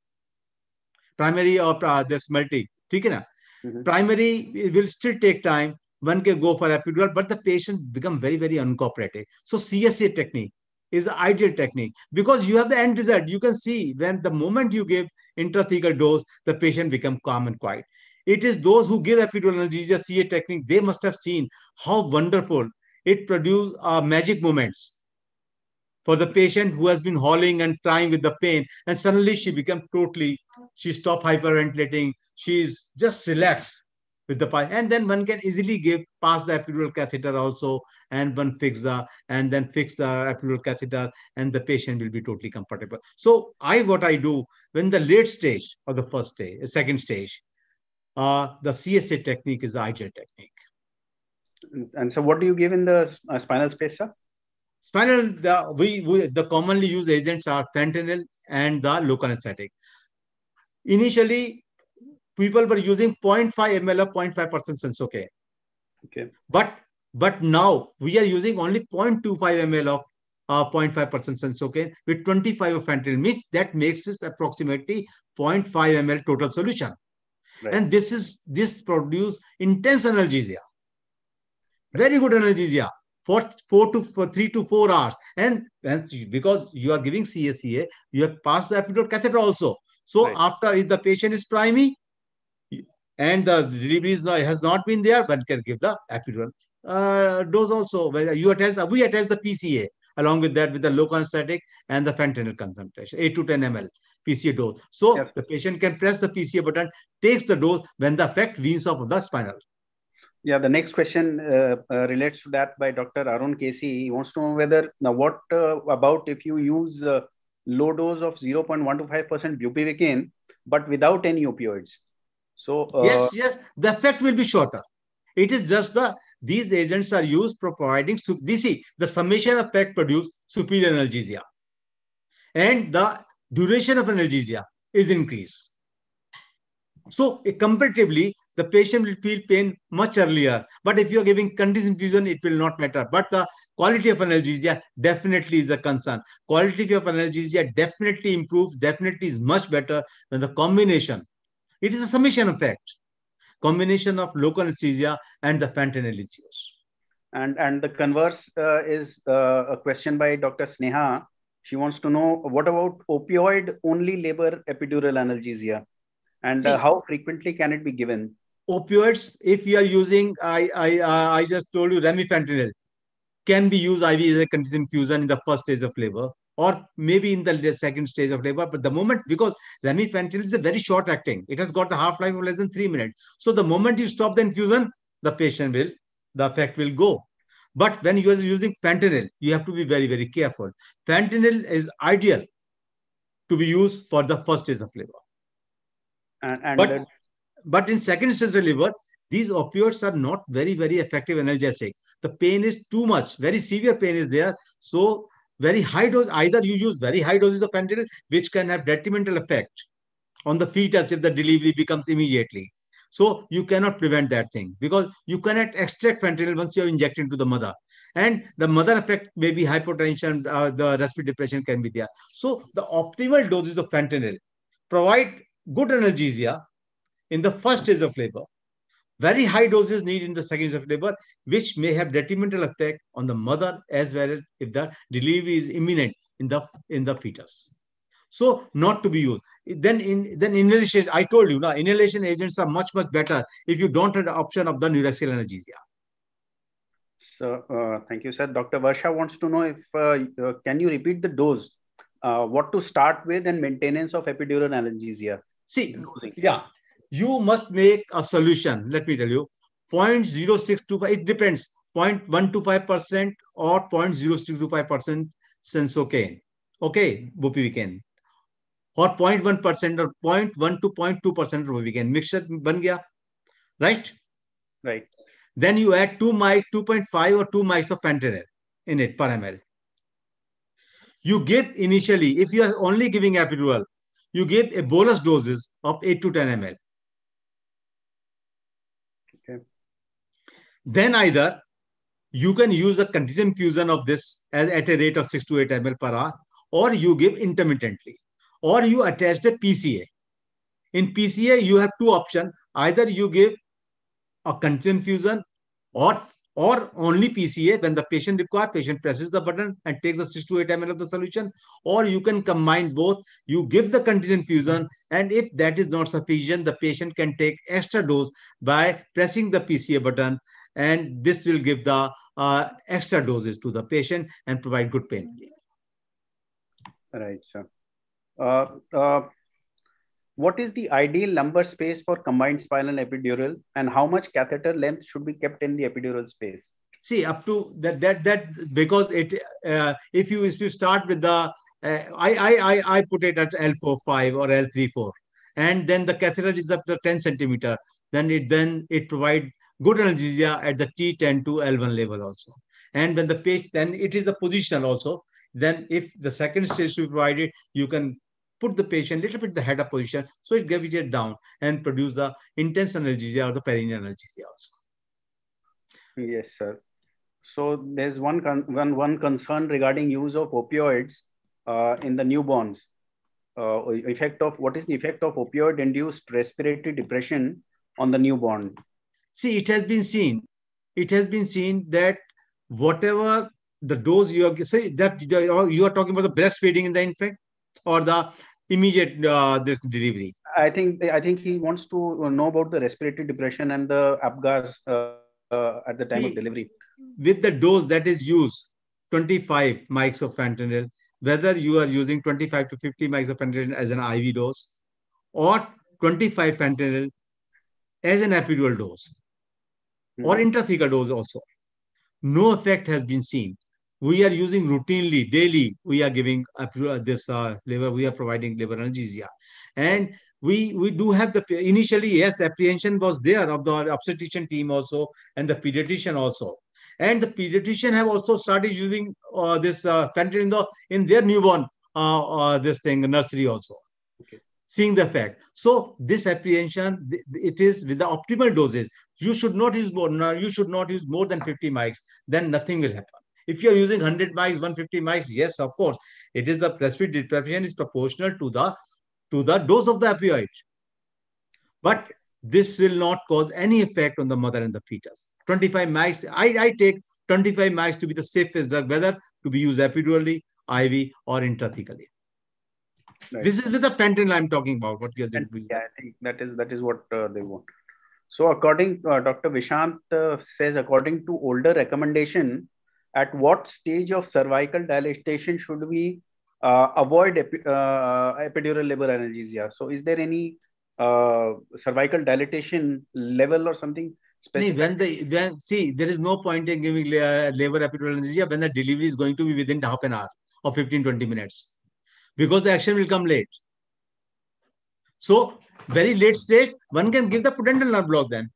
Primary or uh, this multi. Okay, na? Mm-hmm. Primary will still take time. One can go for epidural, but the patient become very, very uncooperative. So CSA technique is the ideal technique because you have the end result. You can see when the moment you give intrathecal dose, the patient become calm and quiet. It is those who give epidural analgesia CA technique, they must have seen how wonderful it produces uh, magic moments for the patient who has been hauling and crying with the pain and suddenly she becomes totally she stops hyperventilating she is just relaxed with the pipe and then one can easily give pass the epidural catheter also and one fix the and then fix the epidural catheter and the patient will be totally comfortable so i what i do when the late stage or the first stage second stage uh, the csa technique is the ideal technique and so, what do you give in the uh, spinal space, sir? Spinal, the, we, we, the commonly used agents are fentanyl and the local anesthetic. Initially, people were using 0.5 ml of 0.5 percent sense Okay. But but now we are using only 0.25 ml of uh, 0.5 percent okay with 25 of fentanyl. Means that makes this approximately 0.5 ml total solution. Right. And this is this produce intense analgesia. Very good analgesia. For four to for three to four hours. And, and because you are giving CSEA, you have passed the epidural catheter also. So right. after if the patient is primy and the delivery is not, has not been there, one can give the epidural uh, dose also. You attach we attach the PCA along with that with the local anesthetic and the fentanyl concentration, 8 to 10 ml PCA dose. So yep. the patient can press the PCA button, takes the dose when the effect weans off of the spinal yeah, the next question uh, uh, relates to that by Dr. Arun Casey. He wants to know whether now what uh, about if you use uh, low dose of 0.1 to 5% bupivacaine but without any opioids? So uh, yes, yes, the effect will be shorter. It is just the these agents are used for providing this is the summation effect produce superior analgesia, and the duration of analgesia is increased. So comparatively, the patient will feel pain much earlier. But if you're giving continuous infusion, it will not matter. But the quality of analgesia definitely is a concern. Quality of analgesia definitely improves, definitely is much better than the combination. It is a summation effect, combination of local anesthesia and the fentanylizios. And, and the converse uh, is uh, a question by Dr. Sneha. She wants to know what about opioid only labor epidural analgesia? and uh, how frequently can it be given opioids, if you are using, I, I, uh, I just told you remifentanil, can be used IV as a continuous infusion in the first stage of labor or maybe in the second stage of labor. But the moment, because remifentanil is a very short acting, it has got the half life of less than three minutes. So the moment you stop the infusion, the patient will, the effect will go. But when you are using fentanyl, you have to be very, very careful. Fentanyl is ideal to be used for the first stage of labor. And, and but, but in second stage liver, these opioids are not very, very effective analgesic. The pain is too much. Very severe pain is there. So very high dose, either you use very high doses of fentanyl, which can have detrimental effect on the fetus if the delivery becomes immediately. So you cannot prevent that thing because you cannot extract fentanyl once you have injected into the mother. And the mother effect may be hypotension, uh, the respiratory depression can be there. So the optimal doses of fentanyl provide good analgesia in the first stage of labor. Very high doses need in the second stage of labor, which may have detrimental effect on the mother as well as if the delivery is imminent in the in the fetus. So not to be used. Then in then inhalation, I told you now inhalation agents are much much better if you don't have the option of the neuraxial analgesia. So uh, thank you, sir. Dr. Varsha wants to know if uh, uh, can you repeat the dose, uh, what to start with, and maintenance of epidural analgesia. See, yeah, you must make a solution. Let me tell you, 0.0625, it depends, 0.125% or 0.0625% sensocaine. Okay, bupivacaine. or point 0.1% or point 0.1 to 0.2% bupivacaine. Mixture ban gaya, right? Right. Then you add 2 mic, 2.5 or 2 mics of fentanyl in it per ml. You get initially, if you are only giving epidural, you get a bolus doses of 8 to 10 ml. Then either you can use a continuous infusion of this as at a rate of 6 to 8 ml per hour, or you give intermittently, or you attach the PCA. In PCA, you have two options. Either you give a continuous infusion or or only PCA when the patient requires, patient presses the button and takes the 6 to 8 ml of the solution, or you can combine both. You give the continuous infusion, and if that is not sufficient, the patient can take extra dose by pressing the PCA button and this will give the uh, extra doses to the patient and provide good pain relief. Right, sir. Uh, uh, what is the ideal lumbar space for combined spinal epidural and how much catheter length should be kept in the epidural space? See, up to that, that, that, because it, uh, if you, if you start with the, uh, I, I, I, I put it at L45 or L34, and then the catheter is up to 10 centimeter, then it, then it provide good analgesia at the T10 to L1 level also. And when the patient, then it is a positional also. Then if the second stage is provided, you can put the patient little bit the head up position so it gravitates down and produce the intense analgesia or the perineal analgesia also. Yes, sir. So there's one one one concern regarding use of opioids uh, in the newborns. Uh, effect of what is the effect of opioid-induced respiratory depression on the newborn? See, it has been seen. It has been seen that whatever the dose you are say that you are talking about the breastfeeding in the infant or the immediate uh, this delivery. I think I think he wants to know about the respiratory depression and the Apgar's uh, uh, at the time See, of delivery. With the dose that is used, 25 mics of fentanyl, whether you are using 25 to 50 mics of fentanyl as an IV dose or 25 fentanyl as an epidural dose or mm-hmm. intrathecal dose also. No effect has been seen. We are using routinely, daily, we are giving uh, this uh, liver, we are providing liver analgesia. And we, we do have the, initially, yes, apprehension was there of the obstetrician team also and the pediatrician also. And the pediatrician have also started using uh, this uh, fentanyl in, their newborn, uh, uh, this thing, nursery also seeing the fact. So this apprehension, it is with the optimal doses. You should not use more. You should not use more than 50 mics. Then nothing will happen. If you are using 100 mics, 150 mics, yes, of course, it is the prescription depression is proportional to the to the dose of the opioid. But this will not cause any effect on the mother and the fetus. 25 mics, I, I take 25 mics to be the safest drug, whether to be used epidurally, IV, or intrathecally. This is with the fentanyl I'm talking about. What you are doing. Yeah, I think that is that is what uh, they want. So, according uh, Dr. Vishant uh, says, according to older recommendation, at what stage of cervical dilatation should we uh, avoid epi- uh, epidural labor anesthesia? So, is there any uh, cervical dilatation level or something? Specific? when the when, see, there is no point in giving labor epidural anesthesia when the delivery is going to be within half an hour or 15 20 minutes because the action will come late. So very late stage, one can give the pudendal nerve block then.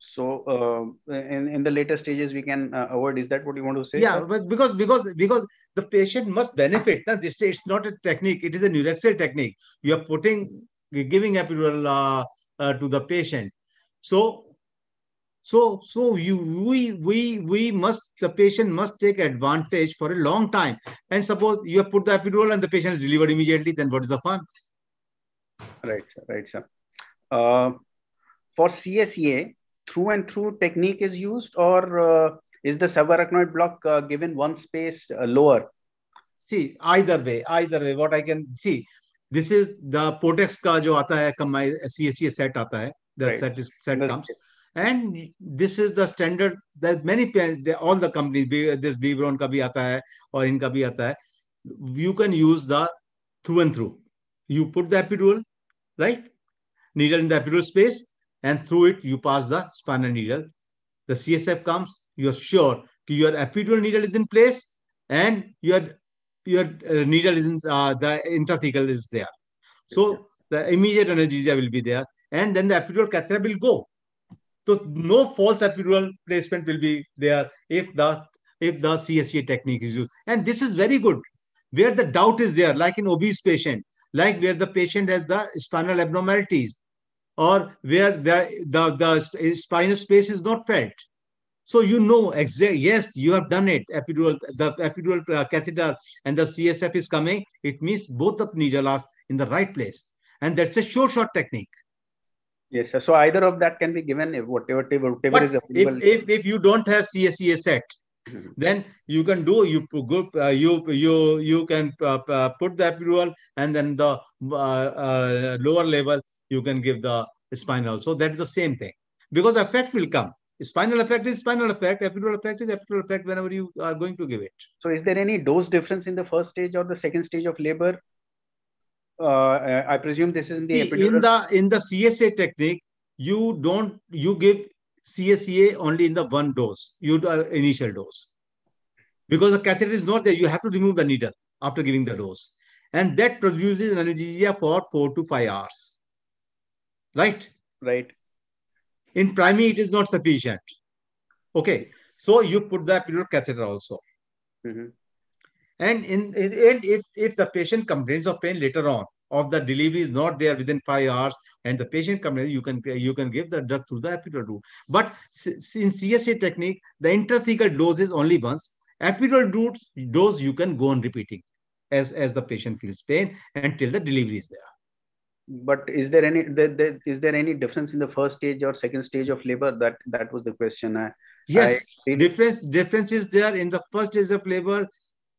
So uh, in, in the later stages, we can uh, avoid. Is that what you want to say? Yeah, sir? but because because because the patient must benefit. Now this it's not a technique; it is a neuraxial technique. You are putting giving epidural uh, uh to the patient. So so, so you we we we must the patient must take advantage for a long time. And suppose you have put the epidural and the patient is delivered immediately, then what is the fun? Right, right, sir. Uh, for csa through and through technique is used, or uh, is the subarachnoid block uh, given one space uh, lower? See, either way, either way, what I can see, this is the Potex ka jo aata hai, C S set aata hai. है that set is set and this is the standard that many all the companies this Bibron ka bhi aata hai or inka bhi aata hai you can use the through and through you put the epidural right needle in the epidural space and through it you pass the spinal needle the csf comes you're sure your epidural needle is in place and your your uh, needle is in, uh, the intrathecal is there so the immediate anesthesia will be there and then the epidural catheter will go so no false epidural placement will be there if the if the CSA technique is used. And this is very good. Where the doubt is there, like in obese patient, like where the patient has the spinal abnormalities, or where the, the, the spinal space is not felt. So you know exact. Yes, you have done it. Epidural, the epidural uh, catheter and the CSF is coming. It means both the needle are in the right place, and that's a sure shot technique. Yes, sir. So either of that can be given if whatever, whatever but is available. If, if, if you don't have CSEA set, mm-hmm. then you can do you go uh, you you you can uh, uh put the epidural and then the uh, uh, lower level you can give the spinal. So that is the same thing because the effect will come. Spinal effect is spinal effect. Epidural effect is epidural effect whenever you are going to give it. So is there any dose difference in the first stage or the second stage of labor uh, I presume this is in the In the in the CSA technique, you don't you give CSA only in the one dose, you do uh, initial dose, because the catheter is not there. You have to remove the needle after giving the dose, and that produces an anesthesia for four to five hours. Right. Right. In primary, it is not sufficient. Okay, so you put the epidural catheter also. Mm -hmm. And in, in end, if, if the patient complains of pain later on, of the delivery is not there within five hours, and the patient complains, you can you can give the drug through the epidural route. But in CSA technique, the intrathecal dose is only once. Epidural route dose you can go on repeating as as the patient feels pain until the delivery is there but is there any there, there any difference in the first stage or second stage of labor that that was the question I, yes I, it, difference difference is there in the first stage of labor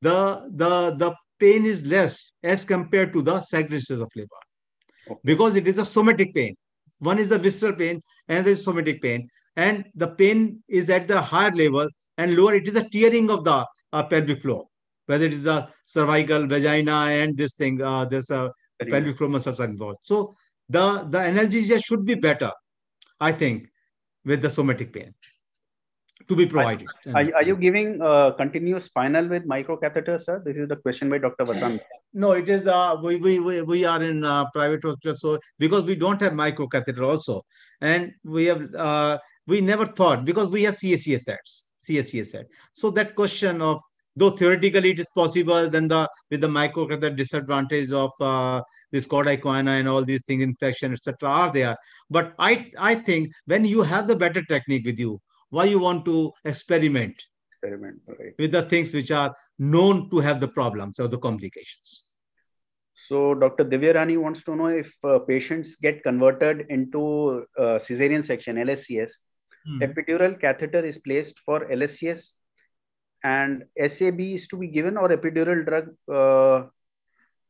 the, the, the pain is less as compared to the psychiatrists of labor because it is a somatic pain. One is the visceral pain and there is somatic pain. And the pain is at the higher level and lower, it is a tearing of the uh, pelvic floor, whether it is a cervical, vagina, and this thing, uh, there's a uh, Very pelvic floor muscles are involved. So the, the analgesia should be better, I think, with the somatic pain to be provided. Are, are, you giving a uh, continuous spinal with microcatheter, sir? This is the question by Dr. Vasant. No, it is, uh, we, we, we, are in uh, private hospital, so because we don't have microcatheter also. And we have, uh, we never thought, because we have CSCS sets, CSCS set. So that question of, though theoretically it is possible, then the with the microcatheter disadvantage of uh, this cordicoina and all these things, infection, etc., are there. But I, I think when you have the better technique with you, why you want to experiment, experiment right. with the things which are known to have the problems or the complications so Dr. Divya Rani wants to know if uh, patients get converted into uh, cesarean section, LSCS. Hmm. Epidural catheter is placed for LSCS and SAB is to be given or epidural drug. Uh,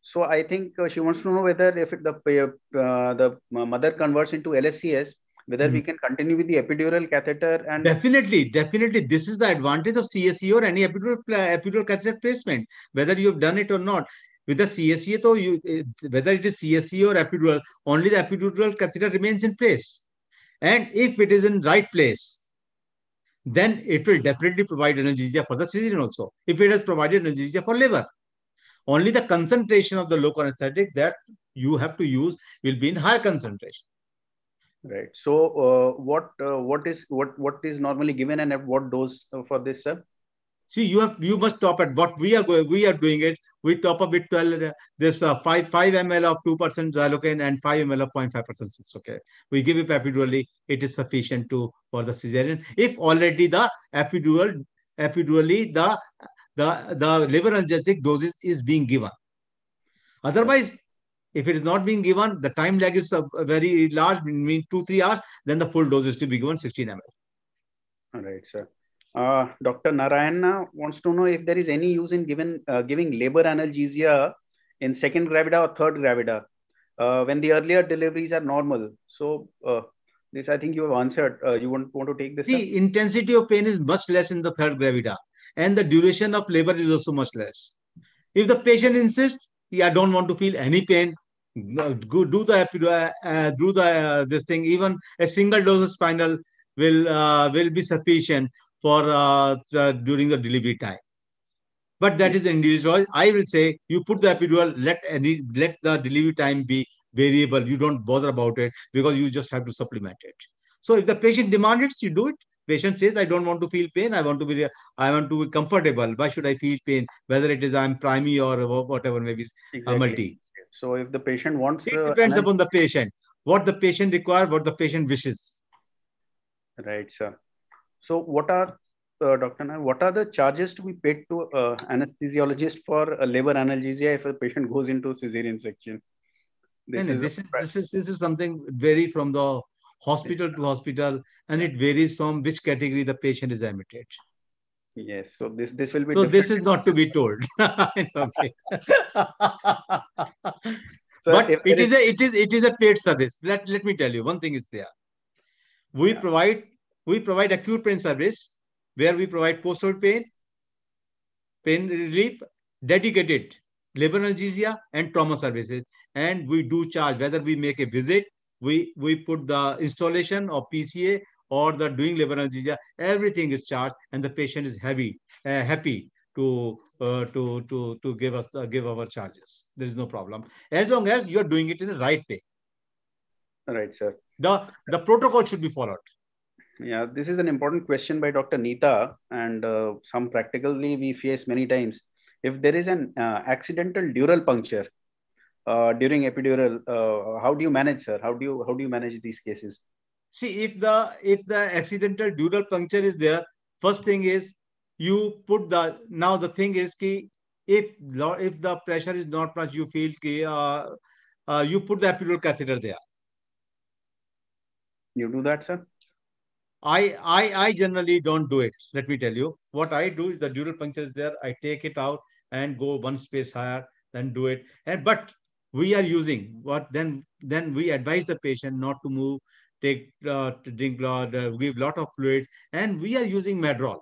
so I think uh, she wants to know whether if the, uh, the mother converts into LSCS, whether mm-hmm. we hmm. can continue with the epidural catheter and definitely definitely this is the advantage of CSE or any epidural epidural catheter placement whether you have done it or not with the CSE though you whether it is CSE or epidural only the epidural catheter remains in place and if it is in right place then it will definitely provide analgesia for the cesarean also if it has provided analgesia for labor only the concentration of the local anesthetic that you have to use will be in higher concentration Right. So, uh, what uh, what is what what is normally given and at what dose uh, for this, sir? See, you have you must top at what we are going. We are doing it. We top up with twelve. Uh, this uh, five five ml of two percent xylocaine and five ml of point five percent. It's okay. We give it epidurally. It is sufficient to for the cesarean. If already the epidural epidurally the the the liver analgesic doses is being given. Otherwise, if it is not being given, the time lag is very large, mean two, three hours, then the full dose is to be given 16 ml. All right, sir. Uh, Dr. Narayana wants to know if there is any use in given, uh, giving labor analgesia in second gravida or third gravida uh, when the earlier deliveries are normal. So uh, this I think you have answered. Uh, you want, want to take this? The up? intensity of pain is much less in the third gravida and the duration of labor is also much less. If the patient insists, I don't want to feel any pain, do the uh, do the uh, this thing even a single dose of spinal will uh, will be sufficient for uh, during the delivery time but that is individual i will say you put the epidural let any let the delivery time be variable you don't bother about it because you just have to supplement it so if the patient demands it you do it patient says i don't want to feel pain i want to be i want to be comfortable why should i feel pain whether it is i'm primary or whatever maybe exactly. multi so if the patient wants, it uh, depends uh, upon the patient. What the patient requires, what the patient wishes. Right, sir. So what are uh, Dr. what are the charges to be paid to uh, anesthesiologist for uh, labor analgesia if a patient goes into cesarean section? This, no, is, this, is, this, is, this is something vary from the hospital to hospital and it varies from which category the patient is admitted. Yes. So this this will be. So different. this is not to be told so but it, it is, a it is it is a paid service. Let let me tell you one thing is there. We yeah. provide we provide acute pain service where we provide postural pain, pain relief, dedicated labor analgesia and trauma services, and we do charge whether we make a visit. We, we put the installation of PCA or the doing labor anesthesia, everything is charged and the patient is heavy, uh, happy to uh, to to to give us give our charges. There is no problem as long as you are doing it in the right way. Right, sir. The the protocol should be followed. Yeah, this is an important question by Dr. Nita, and uh, some practically we face many times. If there is an uh, accidental dural puncture uh, during epidural, uh, how do you manage, sir? How do you how do you manage these cases? See, if the if the accidental dural puncture is there, first thing is you put the now the thing is ki if if the pressure is not much, you feel ki uh, uh, you put the epidural catheter there. You do that, sir. I, I I generally don't do it. Let me tell you what I do is the dural puncture is there. I take it out and go one space higher, then do it. And but we are using what then then we advise the patient not to move take uh, drink uh, give lot of fluids, and we are using Medrol.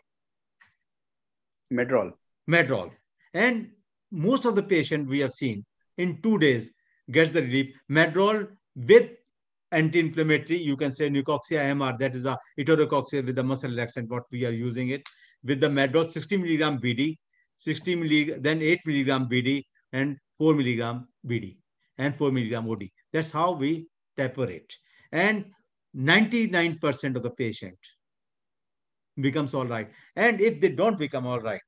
Medrol. Medrol, and most of the patient we have seen in two days gets the relief. Medrol with anti-inflammatory, you can say Nucoxia MR, that is a etodocoxia with the muscle relaxant, what we are using it, with the Medrol 60 milligram BD, 60 milligram, then 8 milligram BD, and 4 milligram BD, and 4 milligram OD. That's how we taper it. And 99% of the patient becomes all right. And if they don't become all right,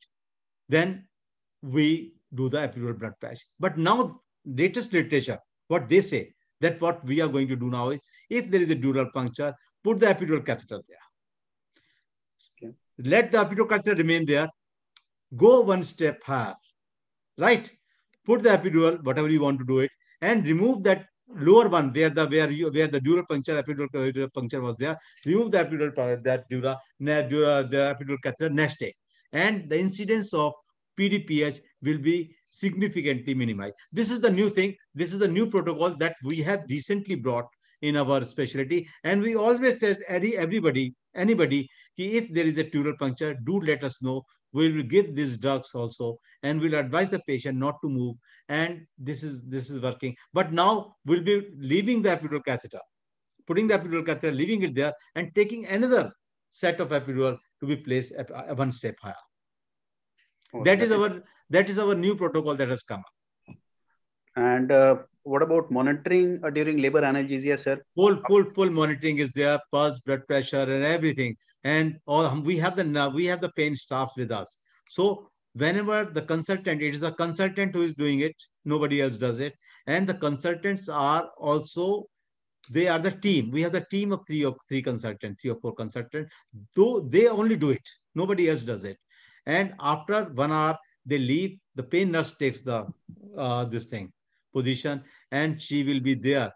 then we do the epidural blood patch. But now, latest literature, what they say, that what we are going to do now is, if there is a dural puncture, put the epidural catheter there. Okay. Let the epidural catheter remain there. Go one step higher, right? Put the epidural, whatever you want to do it, and remove that lower one where the where you where the dural puncture epidural puncture was there remove the epidural that dura, dura the epidural catheter next day and the incidence of pdph will be significantly minimized this is the new thing this is the new protocol that we have recently brought in our specialty. And we always test everybody, anybody, if there is a pleural puncture, do let us know. We will give these drugs also, and we'll advise the patient not to move. And this is this is working. But now we'll be leaving the epidural catheter, putting the epidural catheter, leaving it there, and taking another set of epidural to be placed uh, one step higher. Oh, that is, our that is our new protocol that has come up. And uh, what about monitoring uh, during labor analgesia, sir? Full, full, full monitoring is there, pulse, blood pressure, and everything. And all um, we have the we have the pain staff with us. So whenever the consultant, it is a consultant who is doing it. Nobody else does it. And the consultants are also they are the team. We have the team of three or three consultants, three or four consultants. Though they only do it. Nobody else does it. And after one hour, they leave. The pain nurse takes the uh, this thing position and she will be there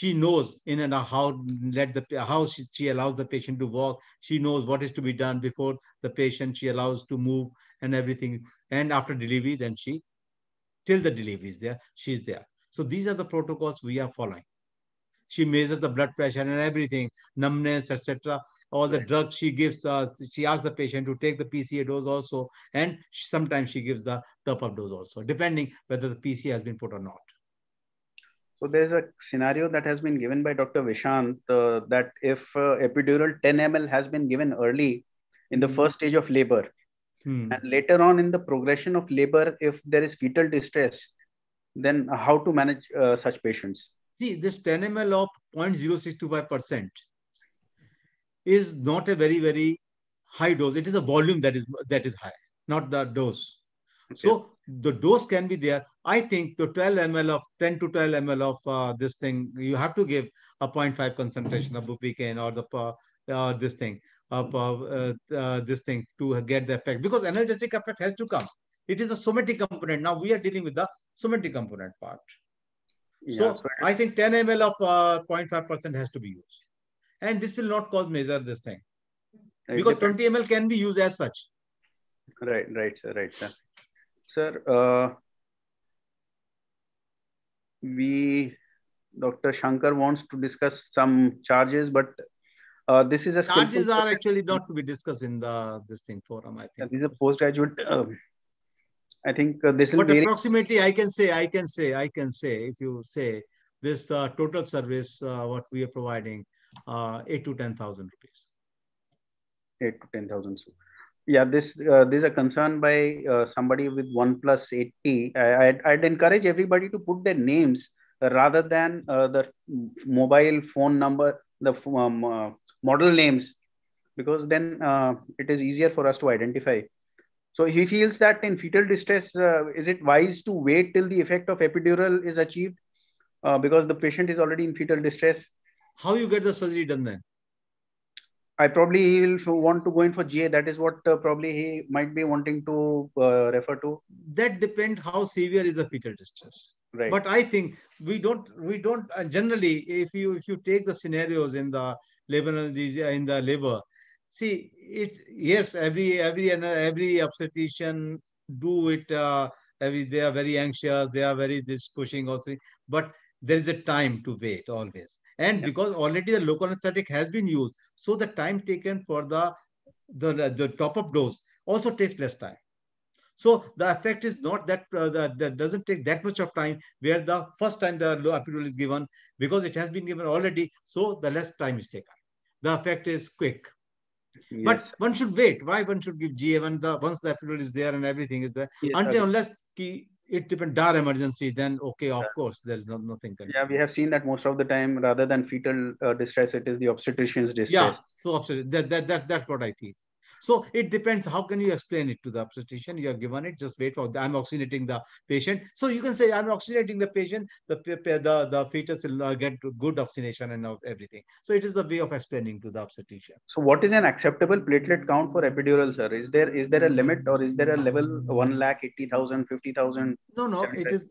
she knows in and out how let the how she, she, allows the patient to walk she knows what is to be done before the patient she allows to move and everything and after delivery then she till the delivery is there she's there so these are the protocols we are following she measures the blood pressure and everything numbness etc all the right. drugs she gives us uh, she asks the patient to take the pca dose also and sometimes she gives the top up dose also depending whether the pca has been put or not so there's a scenario that has been given by Dr. Vishant uh, that if uh, epidural 10 ml has been given early in the hmm. first stage of labor, hmm. and later on in the progression of labor, if there is fetal distress, then how to manage uh, such patients? See, this 10 ml of 0.0625% is not a very, very high dose. It is a volume that is that is high, not the dose. So the dose can be there. I think to 12 ml of 10 to 12 ml of uh, this thing, you have to give a 0.5 concentration of bupivacaine or the uh, uh this thing, uh, uh, uh, this thing to get the effect because analgesic effect has to come. It is a somatic component. Now we are dealing with the somatic component part. Yeah, so I think 10 ml of 0.5% has to be used. And this will not cause measure this thing because 20 ml can be used as such. Right, right, right, sir. Sir, we Dr. Shankar wants to discuss some charges, but uh, this is a charges are actually not to be discussed in the this thing forum. I think this is a postgraduate. Um, I think uh, this But approximately, I can say, I can say, I can say, if you say this uh, total service, uh, what we are providing, uh, eight to ten thousand rupees. Eight to ten thousand yeah this uh, this is a concern by uh, somebody with One Plus 80. would I, I'd, I'd, encourage everybody to put their names rather than uh, the mobile phone number the um, uh, model names because then uh, it is easier for us to identify so he feels that in fetal distress uh, is it wise to wait till the effect of epidural is achieved because the patient is already in fetal distress how you get the surgery done then I probably he will want to go in for GA. That is what uh, probably he might be wanting to uh, refer to. That depends how severe is the fetal distress. Right. But I think we don't we don't uh, generally if you if you take the scenarios in the labor uh, in the labor, see it yes every every every obstetrician do it. Uh, every they are very anxious. They are very this pushing also, but there is a time to wait always and yeah. because already the local anesthetic has been used, so the time taken for the the, the top-up dose also takes less time. So the effect is not that uh, that, that doesn't take that much of time where the first time the epidural is given because it has been given already. So the less time is taken. The effect is quick. Yes. But one should wait. Why one should give GA when the once the epidural is there and everything is there yes, until unless it depends dire emergency then okay of yeah. course there's no, nothing yeah we have seen that most of the time rather than fetal uh, distress it is the obstetrician's distress yeah so obstetric that, that, that that's what i think so it depends. How can you explain it to the obstetrician? You have given it. Just wait for. The, I'm oxygenating the patient. So you can say I'm oxygenating the patient. The the the fetus will uh, get good oxygenation and everything. So it is the way of explaining to the obstetrician. So what is an acceptable platelet count for epidural, sir? Is there is there a limit or is there a level one lakh eighty thousand, fifty thousand? No, no. It is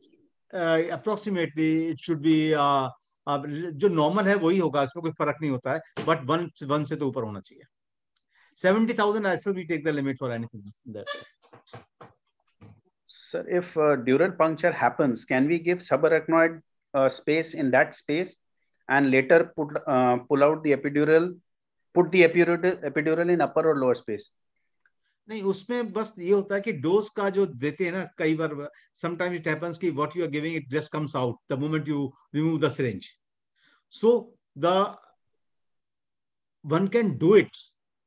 uh, approximately. It should be. Uh, uh जो normal है वही होगा इसमें कोई फर्क नहीं होता है बट वन वन से तो ऊपर होना चाहिए 70,000 as we take the limit for anything. That's Sir, if uh, dural puncture happens, can we give subarachnoid uh, space in that space and later put, uh, pull out the epidural, put the epidural, epidural in upper or lower space? नहीं उसमें बस ये होता है कि dose का जो देते हैं ना कई बार समटाइम्स इट हैपेंस कि what you are giving it just comes out the moment you remove the syringe so the one can do it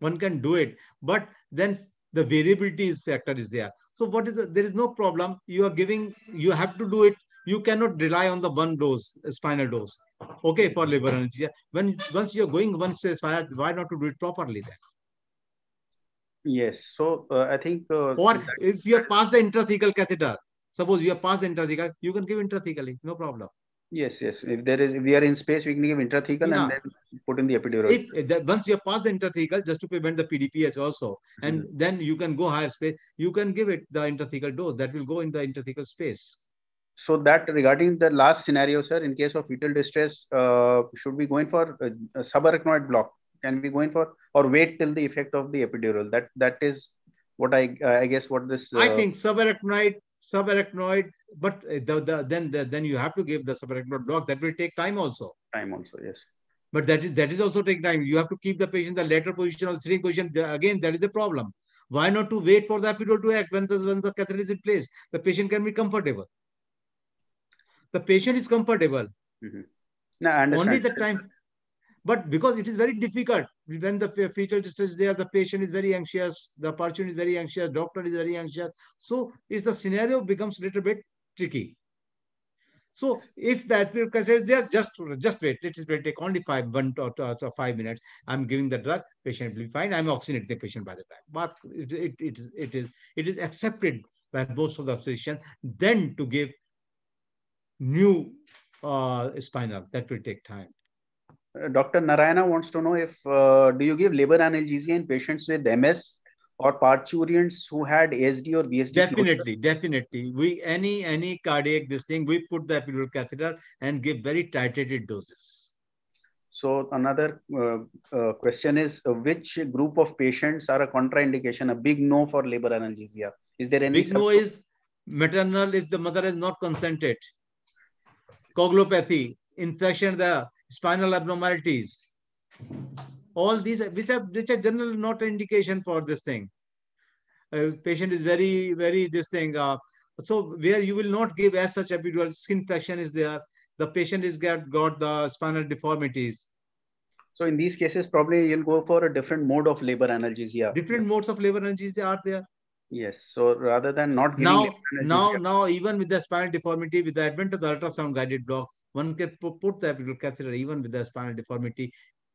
one can do it but then the variability is factor is there so what is the, there is no problem you are giving you have to do it you cannot rely on the one dose uh, spinal dose okay for liver analgesia when once you're going once says uh, spinal why not to do it properly then yes so uh, i think uh, or if you are past the intrathecal catheter suppose you are past the intrathecal you can give intrathecally no problem Yes, yes. If there is, if we are in space, we can give intrathecal yeah. and then put in the epidural. If, that, once you pass the intrathecal, just to prevent the PDPH also, and mm. then you can go higher space. You can give it the intrathecal dose that will go in the intrathecal space. So that regarding the last scenario, sir, in case of fetal distress, uh, should we go in for a, uh, a subarachnoid block? Can we go in for or wait till the effect of the epidural? That that is what I uh, I guess what this. Uh, I think subarachnoid subarachnoid, but eh, the, the, then the, then you have to give the subarachnoid block. That will take time also. Time also, yes. But that is that is also take time. You have to keep the patient the lateral position or the sitting position. Again, that is a problem. Why not to wait for the epidural to act when the, when the catheter is in place? The patient can be comfortable. The patient is comfortable. Mm -hmm. No, Only the time. But because it is very difficult, when the fetal distress is there, the patient is very anxious, the person is very anxious, doctor is very anxious. So is the scenario becomes a little bit tricky. So if the athletic catheter is there, just, just wait. It is going to take only five, one to, to, to, five minutes. I'm giving the drug, patient will be fine. I'm oxygenating the patient by the time. But it, it, it, is, it, is, it is accepted by most of the physicians then to give new uh, spinal. That will take time. Dr. Narayana wants to know if uh, do you give labor analgesia in patients with MS or parturients who had ASD or VSD? Definitely, closure? definitely. We any any cardiac this thing we put the epidural catheter and give very titrated doses. So another uh, uh, question is uh, which group of patients are a contraindication? A big no for labor analgesia. Is there any big no is maternal if the mother is not consented, coagulopathy, infection the spinal abnormalities. All these, which are, which are general not indication for this thing. A patient is very, very this thing. Uh, so where you will not give as such epidural skin traction is there. The patient is got, got the spinal deformities. So in these cases, probably you'll go for a different mode of labor analgesia. Different modes of labor analgesia are there. Yes. So rather than not now, now, now, even with the spinal deformity, with the advent of the ultrasound guided block, one can put the epidural catheter even with the spinal deformity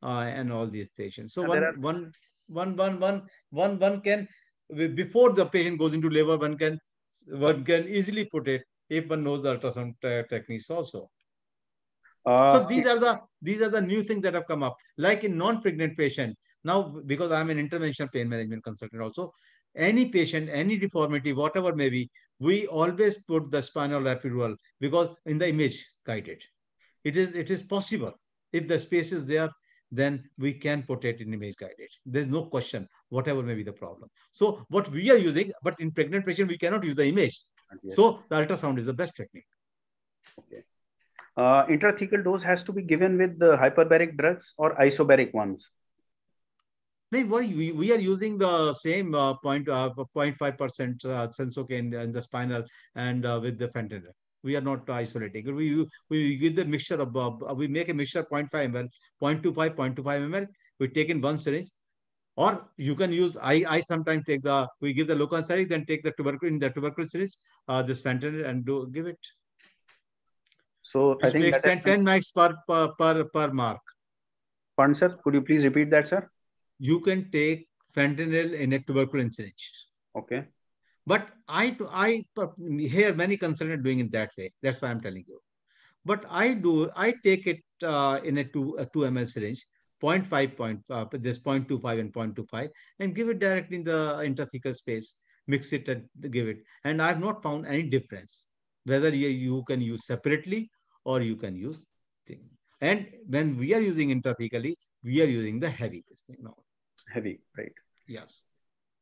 uh, and all these patients. So one, one, one, one, one, one, one can, before the patient goes into labor, one can, one can easily put it if one knows the ultrasound uh, techniques also. Uh, so these are the these are the new things that have come up. Like in non-pregnant patient, now because I'm an interventional pain management consultant also, any patient, any deformity, whatever may be, we always put the spinal epidural because in the image guided. It is, it is possible. If the space is there, then we can put it in image guided. There's no question, whatever may be the problem. So what we are using, but in pregnant patient, we cannot use the image. So the ultrasound is the best technique. Okay. Uh, intrathecal dose has to be given with the hyperbaric drugs or isobaric ones we, we are using the same uh, point, uh, 0.5% uh, sensocaine in the spinal and uh, with the fentanyl. We are not isolating. We we give the mixture of, uh, we make a mixture 0.5 ml, 0.25, 0.25 ml. We take in one syringe. Or you can use, I, I sometimes take the, we give the local syringe, then take the tuberculin, the tuberculin syringe, uh, this fentanyl and do give it. So Which I think makes 10, 10 per, per, per, per mark. Pardon, sir, could you please repeat that, sir? you can take fentanyl in a tuberculin syringe. Okay. But I, I hear many consultants doing it that way. That's why I'm telling you. But I do, I take it uh, in a 2 a 2 ml syringe, 0.5, point, uh, this 0.25 and 0.25, and give it directly in the intrathecal space, mix it and give it. And I've not found any difference whether you, you can use separately or you can use thing. And when we are using intrathecally, we are using the heavy thing now heavy, right? Yes.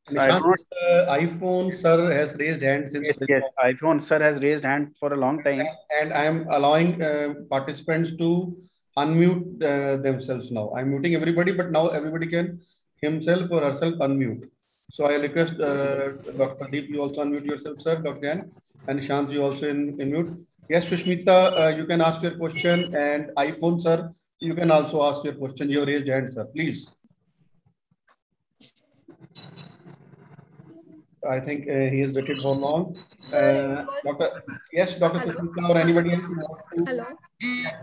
Nishant, uh, iPhone sir has raised hand since. Yes, yes, iPhone sir has raised hand for a long time. And I am allowing uh, participants to unmute uh, themselves now. I'm muting everybody, but now everybody can himself or herself unmute. So I request uh, Dr. Deep, you also unmute yourself, sir, Dr. Ann, and Shant, you also in, in Yes, Sushmita, uh, you can ask your question, and iPhone, sir, you can also ask your question. You raised hand, sir, please. I think uh, he has waited for long. Uh, Doctor, yes, Dr. Sushmita or anybody else Hello.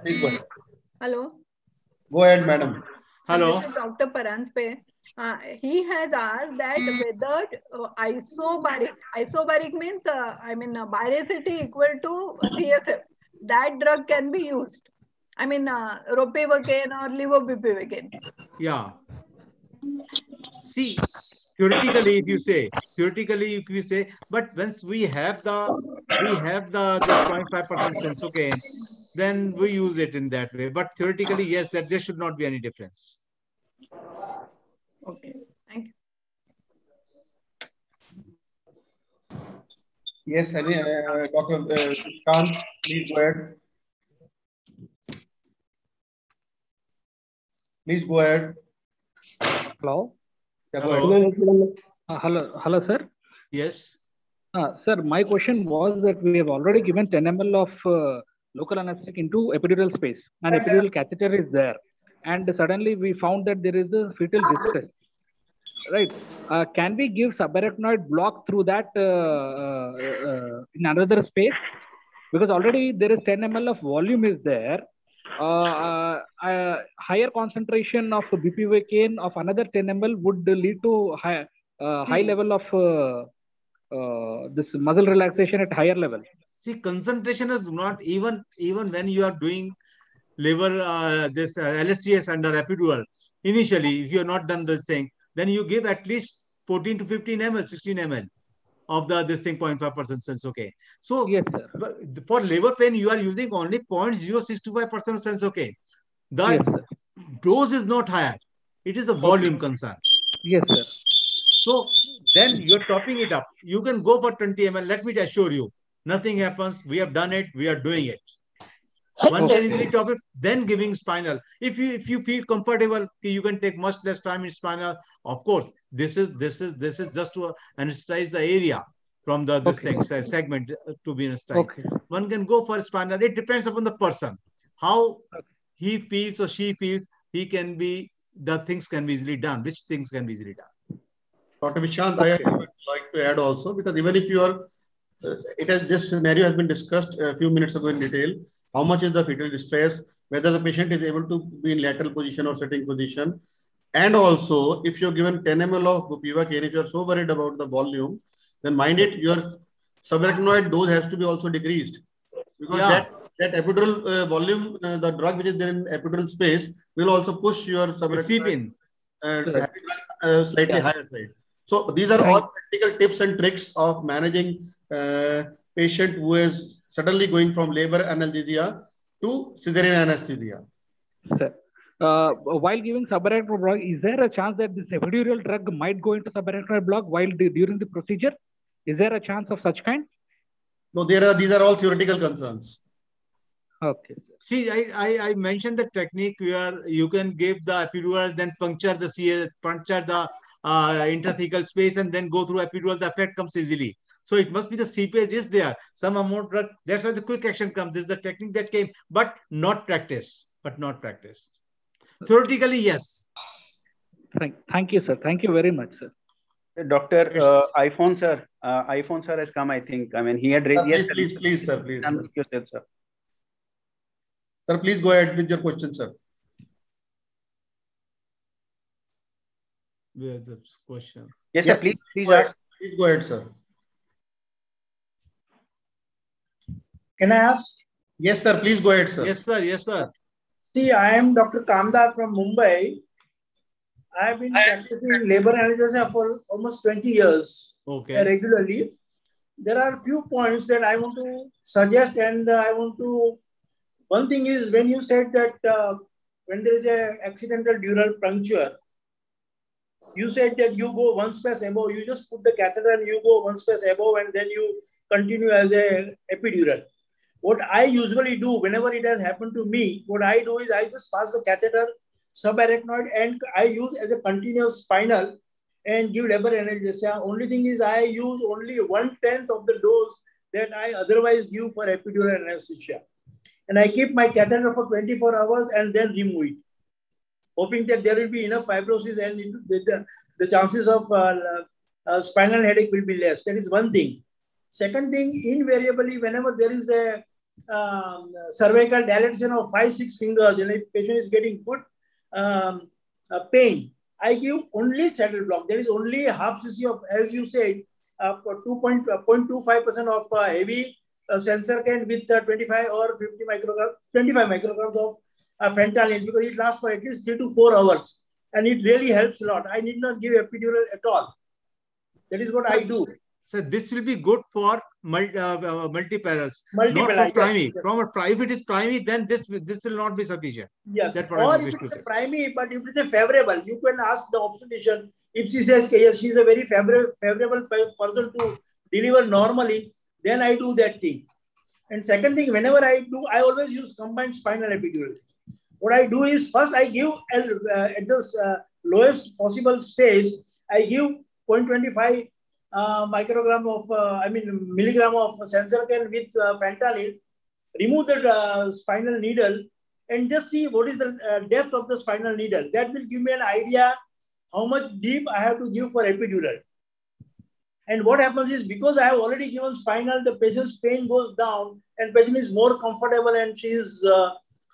Please go Hello. Go ahead, madam. Hello. Dr. Paranspe. Uh, he has asked that whether uh, isobaric, isobaric means, uh, I mean, uh, baricity equal to CSF. That drug can be used. I mean, uh, ropivacaine or levobupivacaine. Yeah. See, theoretically if you say theoretically if you say but once we have the we have the 0.5% okay then we use it in that way but theoretically yes that there should not be any difference okay thank you yes I mean, uh, dr uh, Khan, please go ahead please go ahead hello Hello. Uh, hello, hello, sir. Yes. Uh, sir, my question was that we have already given 10 ml of uh, local anesthetic into epidural space, and epidural catheter is there, and suddenly we found that there is a fetal distress. Right? Uh, can we give subarachnoid block through that uh, uh, in another space? Because already there is 10 ml of volume is there, uh, uh, higher concentration of bupivacaine of another 10 ml would lead to high, uh, high level of uh, uh, this muscle relaxation at higher level. See, concentration is not even even when you are doing liver uh, this LSTS under epidural. Initially, if you have not done this thing, then you give at least 14 to 15 ml, 16 ml of the this thing 0.5% okay So yes, for liver pain, you are using only 0.065% sensocaine. The yes, dose is not higher. It is a volume concern. Yes, sir. So then you're topping it up. You can go for 20 ml. Let me assure you, nothing happens. We have done it. We are doing it. One can easily top it, then giving spinal. If you if you feel comfortable, you can take much less time in spinal. Of course, this is this is this is just to anesthetize the area from the this okay. thing, segment uh, to be anesthetized. Okay. One can go for spinal. It depends upon the person how he feels or she feels. He can be the things can be easily done. Which things can be easily done? Dr. Vishant, okay. I would like to add also because even if you are, uh, it has this scenario has been discussed a few minutes ago in detail. How much is the fetal distress? Whether the patient is able to be in lateral position or sitting position? And also, if you're given 10 ml of bupivacaine, if you're so worried about the volume, then mind it, your subarachnoid dose has to be also decreased. Because yeah. that, that epidural uh, volume, uh, the drug which is there in epidural space, will also push your subarachnoid uh, uh, slightly yeah. higher side. So these are all practical tips and tricks of managing uh, patient who is suddenly going from labor anesthesia to cesarean anesthesia. Sir, uh, while giving subarachnoid block, is there a chance that this epidural drug might go into subarachnoid block while during the procedure? Is there a chance of such kind? No, there are these are all theoretical concerns. Okay. See, I, I, I mentioned the technique where you can give the epidural, then puncture the CL, puncture the uh, intrathecal space, and then go through epidural. The effect comes easily. So it must be the seepage is there. Some amount drug. That's why the quick action comes. This is the technique that came, but not practice. But not practice theoretically yes thank, thank you sir thank you very much sir Doctor, uh, iPhone sir, uh, iPhone sir has come. I think. I mean, he had raised. please, yes, please, sir. please, sir, please. Sir. Yourself, sir. sir, please go ahead with your question, sir. Where's the question? Yes, yes sir. Please, please, go ask. please go ahead, sir. Can I ask? Yes, sir. Please go ahead, sir. Yes, sir. Yes, sir. See, I am Dr. Kamdar from Mumbai. I have been practicing labor analysis for almost 20 years okay. regularly. There are few points that I want to suggest, and uh, I want to. One thing is when you said that uh, when there is a accidental dural puncture, you said that you go one space above, you just put the catheter and you go one space above, and then you continue as a epidural. What I usually do whenever it has happened to me, what I do is I just pass the catheter subarachnoid and I use as a continuous spinal and give labor analgesia. Only thing is I use only one tenth of the dose that I otherwise give for epidural anesthesia. And I keep my catheter for 24 hours and then remove it, hoping that there will be enough fibrosis and the, the, chances of uh, uh, spinal headache will be less. That is one thing. Second thing, invariably, whenever there is a um, cervical dilation of five, six fingers, and if patient is getting good um, uh, pain, I give only saddle block. There is only half cc of, as you said, uh, 2.25% uh, of uh, heavy uh, sensor can with uh, 25 or 50 micrograms, 25 micrograms of uh, fentanyl because it lasts for at least three to four hours. And it really helps a lot. I need not give epidural at all. That is what I do. So this will be good for multi, uh, uh multipliers, not for primary. Yes. From a private is primary, then this this will not be sufficient. Yes. That or if it's primary, but if it's a favorable, you can ask the obstetrician if she says yes, she's a very favorable favorable person to deliver normally. Then I do that thing. And second thing, whenever I do, I always use combined spinal epidural. What I do is first I give uh, at the uh, lowest possible space, I give 0.25 microgram of, uh, I mean, milligram of can with uh, fentanyl, remove the uh, spinal needle and just see what is the uh, depth of the spinal needle. That will give me an idea how much deep I have to give for epidural. And what happens is because I have already given spinal, the patient's pain goes down and patient is more comfortable and she is uh,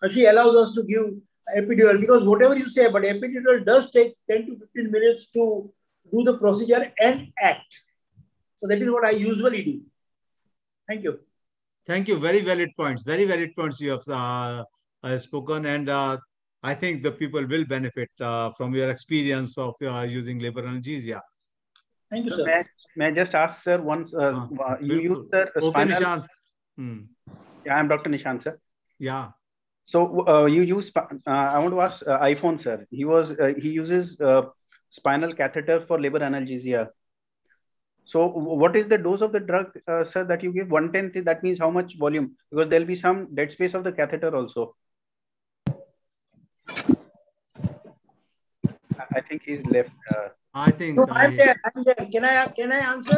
she allows us to give epidural because whatever you say, but epidural does take 10 to 15 minutes to do the procedure and act. So that is what I usually do. Thank you. Thank you. Very valid points. Very valid points you have uh, uh, spoken. And uh, I think the people will benefit uh, from your experience of uh, using labor analgesia. Thank you, sir. May, may I just ask, sir, once uh, ah, you use the spinal... hmm. Yeah, I'm Dr. Nishan, sir. Yeah. So you use, I want to ask iPhone, sir. He was, he uses spinal catheter for labor analgesia. So what is the dose of the drug, uh, sir, that you give? One tenth, that means how much volume? Because there'll be some dead space of the catheter also. I think he's left. Uh, I think. No, I... am there. I'm there. Can I, can I answer?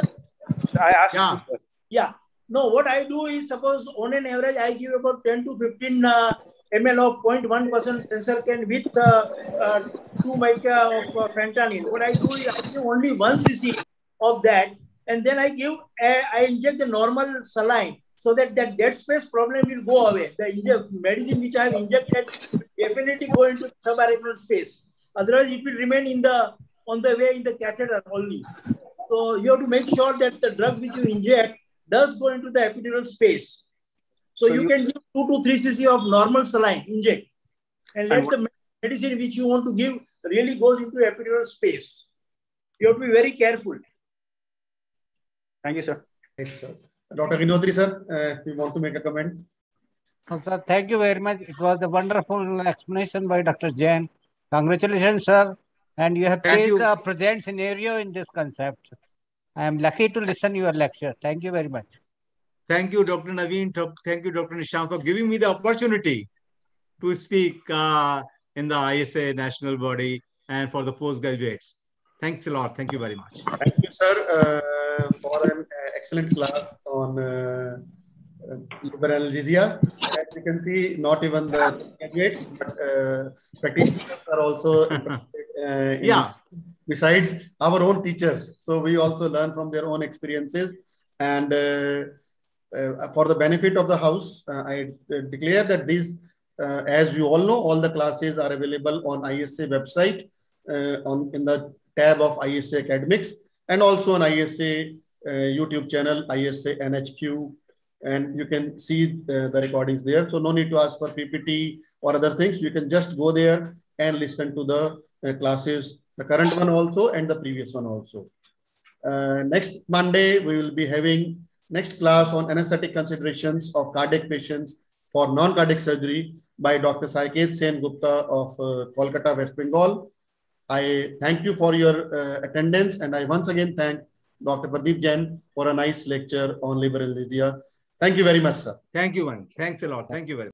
So I yeah. You, yeah. No, what I do is suppose on an average, I give about 10 to 15 uh, ml of 0.1% sensor with uh, uh, 2 mica of uh, fentanyl. What I do is I give only 1 cc of that and then I give, I inject the normal saline so that that dead space problem will go away. The medicine which I have injected definitely go into subarachnoid space. Otherwise, it will remain in the on the way in the catheter only. So you have to make sure that the drug which you inject does go into the epidural space. So, so you, you, can give two to three cc of normal saline inject, and let and the medicine which you want to give really goes into epidural space. You have to be very careful. Thank you, sir. Thanks, sir. Dr. Vinodri, sir, uh, you want to make a comment? Oh, sir, thank you very much. It was a wonderful explanation by Dr. Jain. Congratulations, sir. And you have placed the present scenario in this concept. I am lucky to listen to your lecture. Thank you very much. Thank you, Dr. Naveen. Thank you, Dr. Nisham, for giving me the opportunity to speak uh, in the ISA national body and for the postgraduates. Thanks a lot. Thank you very much. Thank you, sir, uh, for an uh, excellent class on uh, liver uh, analgesia. As you can see, not even the graduates, but uh, practitioners are also. Uh, yeah. Besides our own teachers, so we also learn from their own experiences and. Uh, uh for the benefit of the house, uh, I declare that these, as you all know, all the classes are available on ISA website on in the tab of ISA Academics and also an ISA uh, YouTube channel, ISA NHQ, and you can see the, the, recordings there. So no need to ask for PPT or other things. You can just go there and listen to the uh, classes, the current one also and the previous one also. Uh, next Monday, we will be having next class on anesthetic considerations of cardiac patients for non-cardiac surgery by Dr. Saiket Sen Gupta of uh, Kolkata, West Bengal. I thank you for your uh, attendance and I once again thank Dr. Pradeep Jain for a nice lecture on liberal India. Thank you very much, sir. Thank you, man. Thanks a lot. Thank you very much.